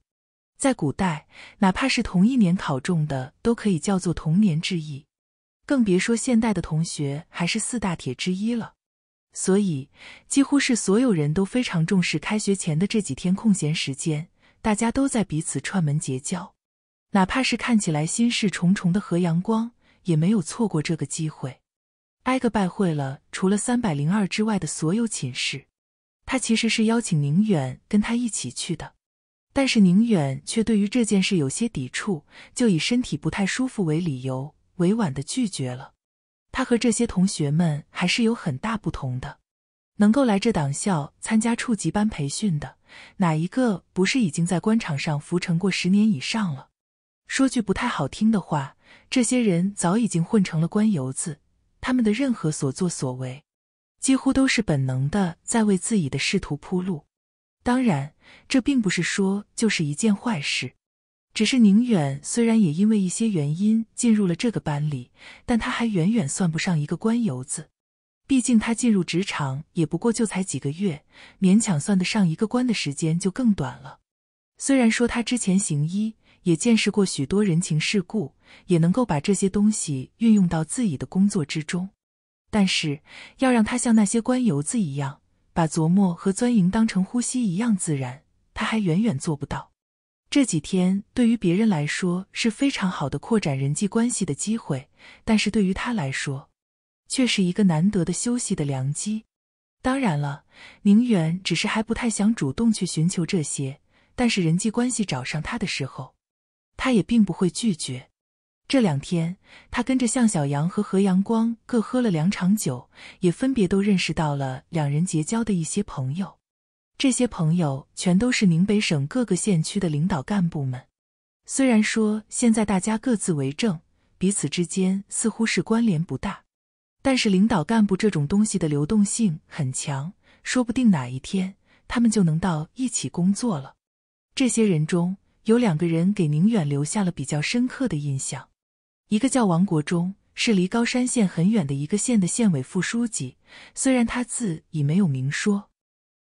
A: 在古代，哪怕是同一年考中的，都可以叫做同年之谊，更别说现代的同学还是四大铁之一了。所以，几乎是所有人都非常重视开学前的这几天空闲时间，大家都在彼此串门结交。哪怕是看起来心事重重的何阳光，也没有错过这个机会，挨个拜会了除了三百零二之外的所有寝室。他其实是邀请宁远跟他一起去的，但是宁远却对于这件事有些抵触，就以身体不太舒服为理由，委婉的拒绝了。他和这些同学们还是有很大不同的，能够来这党校参加处级班培训的，哪一个不是已经在官场上浮沉过十年以上了？说句不太好听的话，这些人早已经混成了官油子，他们的任何所作所为。几乎都是本能的在为自己的仕途铺路，当然，这并不是说就是一件坏事，只是宁远虽然也因为一些原因进入了这个班里，但他还远远算不上一个官油子，毕竟他进入职场也不过就才几个月，勉强算得上一个官的时间就更短了。虽然说他之前行医，也见识过许多人情世故，也能够把这些东西运用到自己的工作之中。但是要让他像那些官油子一样，把琢磨和钻营当成呼吸一样自然，他还远远做不到。这几天对于别人来说是非常好的扩展人际关系的机会，但是对于他来说，却是一个难得的休息的良机。当然了，宁远只是还不太想主动去寻求这些，但是人际关系找上他的时候，他也并不会拒绝。这两天，他跟着向小阳和何阳光各喝了两场酒，也分别都认识到了两人结交的一些朋友。这些朋友全都是宁北省各个县区的领导干部们。虽然说现在大家各自为政，彼此之间似乎是关联不大，但是领导干部这种东西的流动性很强，说不定哪一天他们就能到一起工作了。这些人中有两个人给宁远留下了比较深刻的印象。一个叫王国忠，是离高山县很远的一个县的县委副书记。虽然他自己没有明说，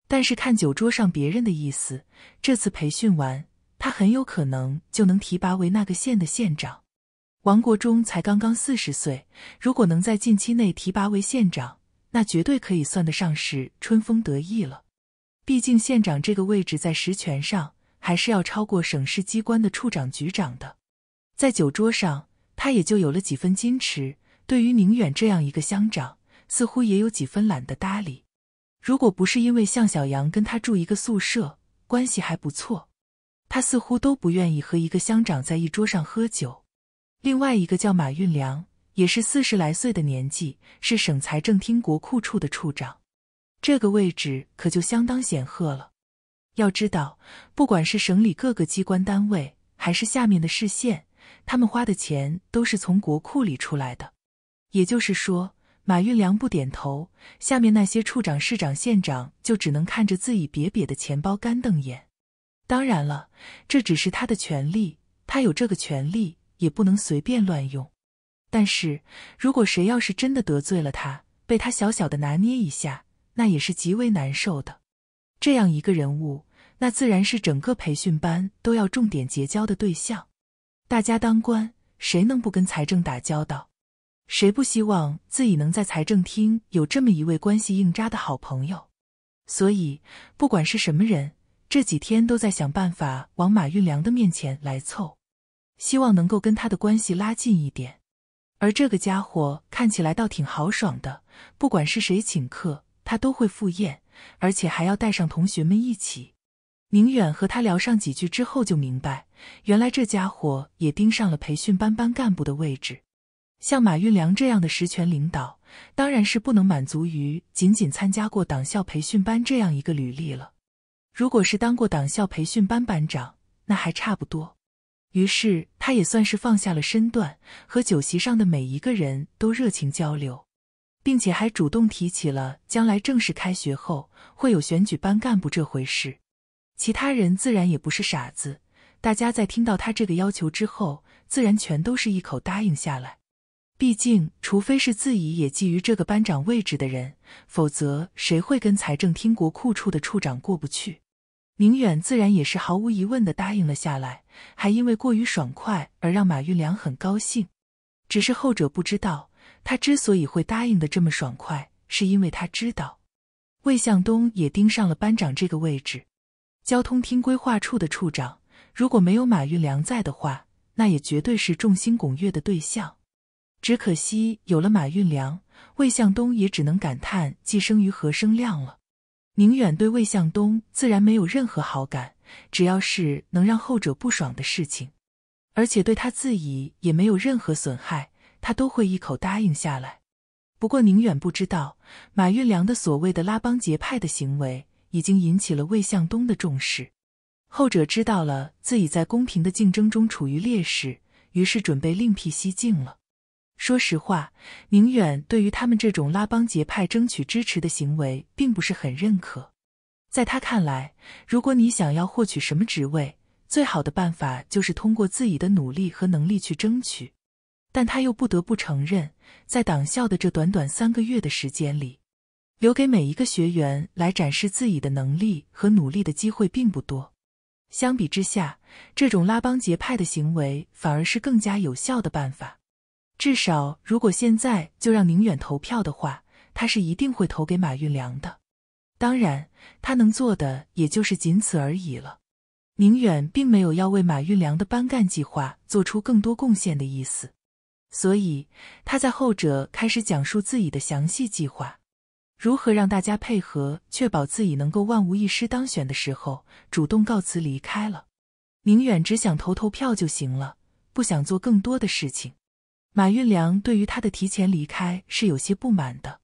A: 但是看酒桌上别人的意思，这次培训完，他很有可能就能提拔为那个县的县长。王国忠才刚刚四十岁，如果能在近期内提拔为县长，那绝对可以算得上是春风得意了。毕竟县长这个位置在实权上还是要超过省市机关的处长、局长的。在酒桌上。他也就有了几分矜持，对于宁远这样一个乡长，似乎也有几分懒得搭理。如果不是因为向小杨跟他住一个宿舍，关系还不错，他似乎都不愿意和一个乡长在一桌上喝酒。另外一个叫马运良，也是四十来岁的年纪，是省财政厅国库处的处长，这个位置可就相当显赫了。要知道，不管是省里各个机关单位，还是下面的市县。他们花的钱都是从国库里出来的，也就是说，马运良不点头，下面那些处长、市长、县长就只能看着自己瘪瘪的钱包干瞪眼。当然了，这只是他的权利，他有这个权利，也不能随便乱用。但是如果谁要是真的得罪了他，被他小小的拿捏一下，那也是极为难受的。这样一个人物，那自然是整个培训班都要重点结交的对象。大家当官，谁能不跟财政打交道？谁不希望自己能在财政厅有这么一位关系硬扎的好朋友？所以，不管是什么人，这几天都在想办法往马运良的面前来凑，希望能够跟他的关系拉近一点。而这个家伙看起来倒挺豪爽的，不管是谁请客，他都会赴宴，而且还要带上同学们一起。宁远和他聊上几句之后，就明白，原来这家伙也盯上了培训班班干部的位置。像马运良这样的实权领导，当然是不能满足于仅仅参加过党校培训班这样一个履历了。如果是当过党校培训班班长，那还差不多。于是他也算是放下了身段，和酒席上的每一个人都热情交流，并且还主动提起了将来正式开学后会有选举班干部这回事。其他人自然也不是傻子，大家在听到他这个要求之后，自然全都是一口答应下来。毕竟，除非是自己也觊觎这个班长位置的人，否则谁会跟财政厅国库处的处长过不去？明远自然也是毫无疑问的答应了下来，还因为过于爽快而让马运良很高兴。只是后者不知道，他之所以会答应的这么爽快，是因为他知道，魏向东也盯上了班长这个位置。交通厅规划处的处长，如果没有马运良在的话，那也绝对是众星拱月的对象。只可惜有了马运良，魏向东也只能感叹“既生瑜，何生亮”了。宁远对魏向东自然没有任何好感，只要是能让后者不爽的事情，而且对他自己也没有任何损害，他都会一口答应下来。不过宁远不知道马运良的所谓的拉帮结派的行为。已经引起了魏向东的重视，后者知道了自己在公平的竞争中处于劣势，于是准备另辟蹊径了。说实话，宁远对于他们这种拉帮结派、争取支持的行为并不是很认可。在他看来，如果你想要获取什么职位，最好的办法就是通过自己的努力和能力去争取。但他又不得不承认，在党校的这短短三个月的时间里。留给每一个学员来展示自己的能力和努力的机会并不多。相比之下，这种拉帮结派的行为反而是更加有效的办法。至少，如果现在就让宁远投票的话，他是一定会投给马运良的。当然，他能做的也就是仅此而已了。宁远并没有要为马运良的班干计划做出更多贡献的意思，所以他在后者开始讲述自己的详细计划。如何让大家配合，确保自己能够万无一失？当选的时候，主动告辞离开了。宁远只想投投票就行了，不想做更多的事情。马运良对于他的提前离开是有些不满的。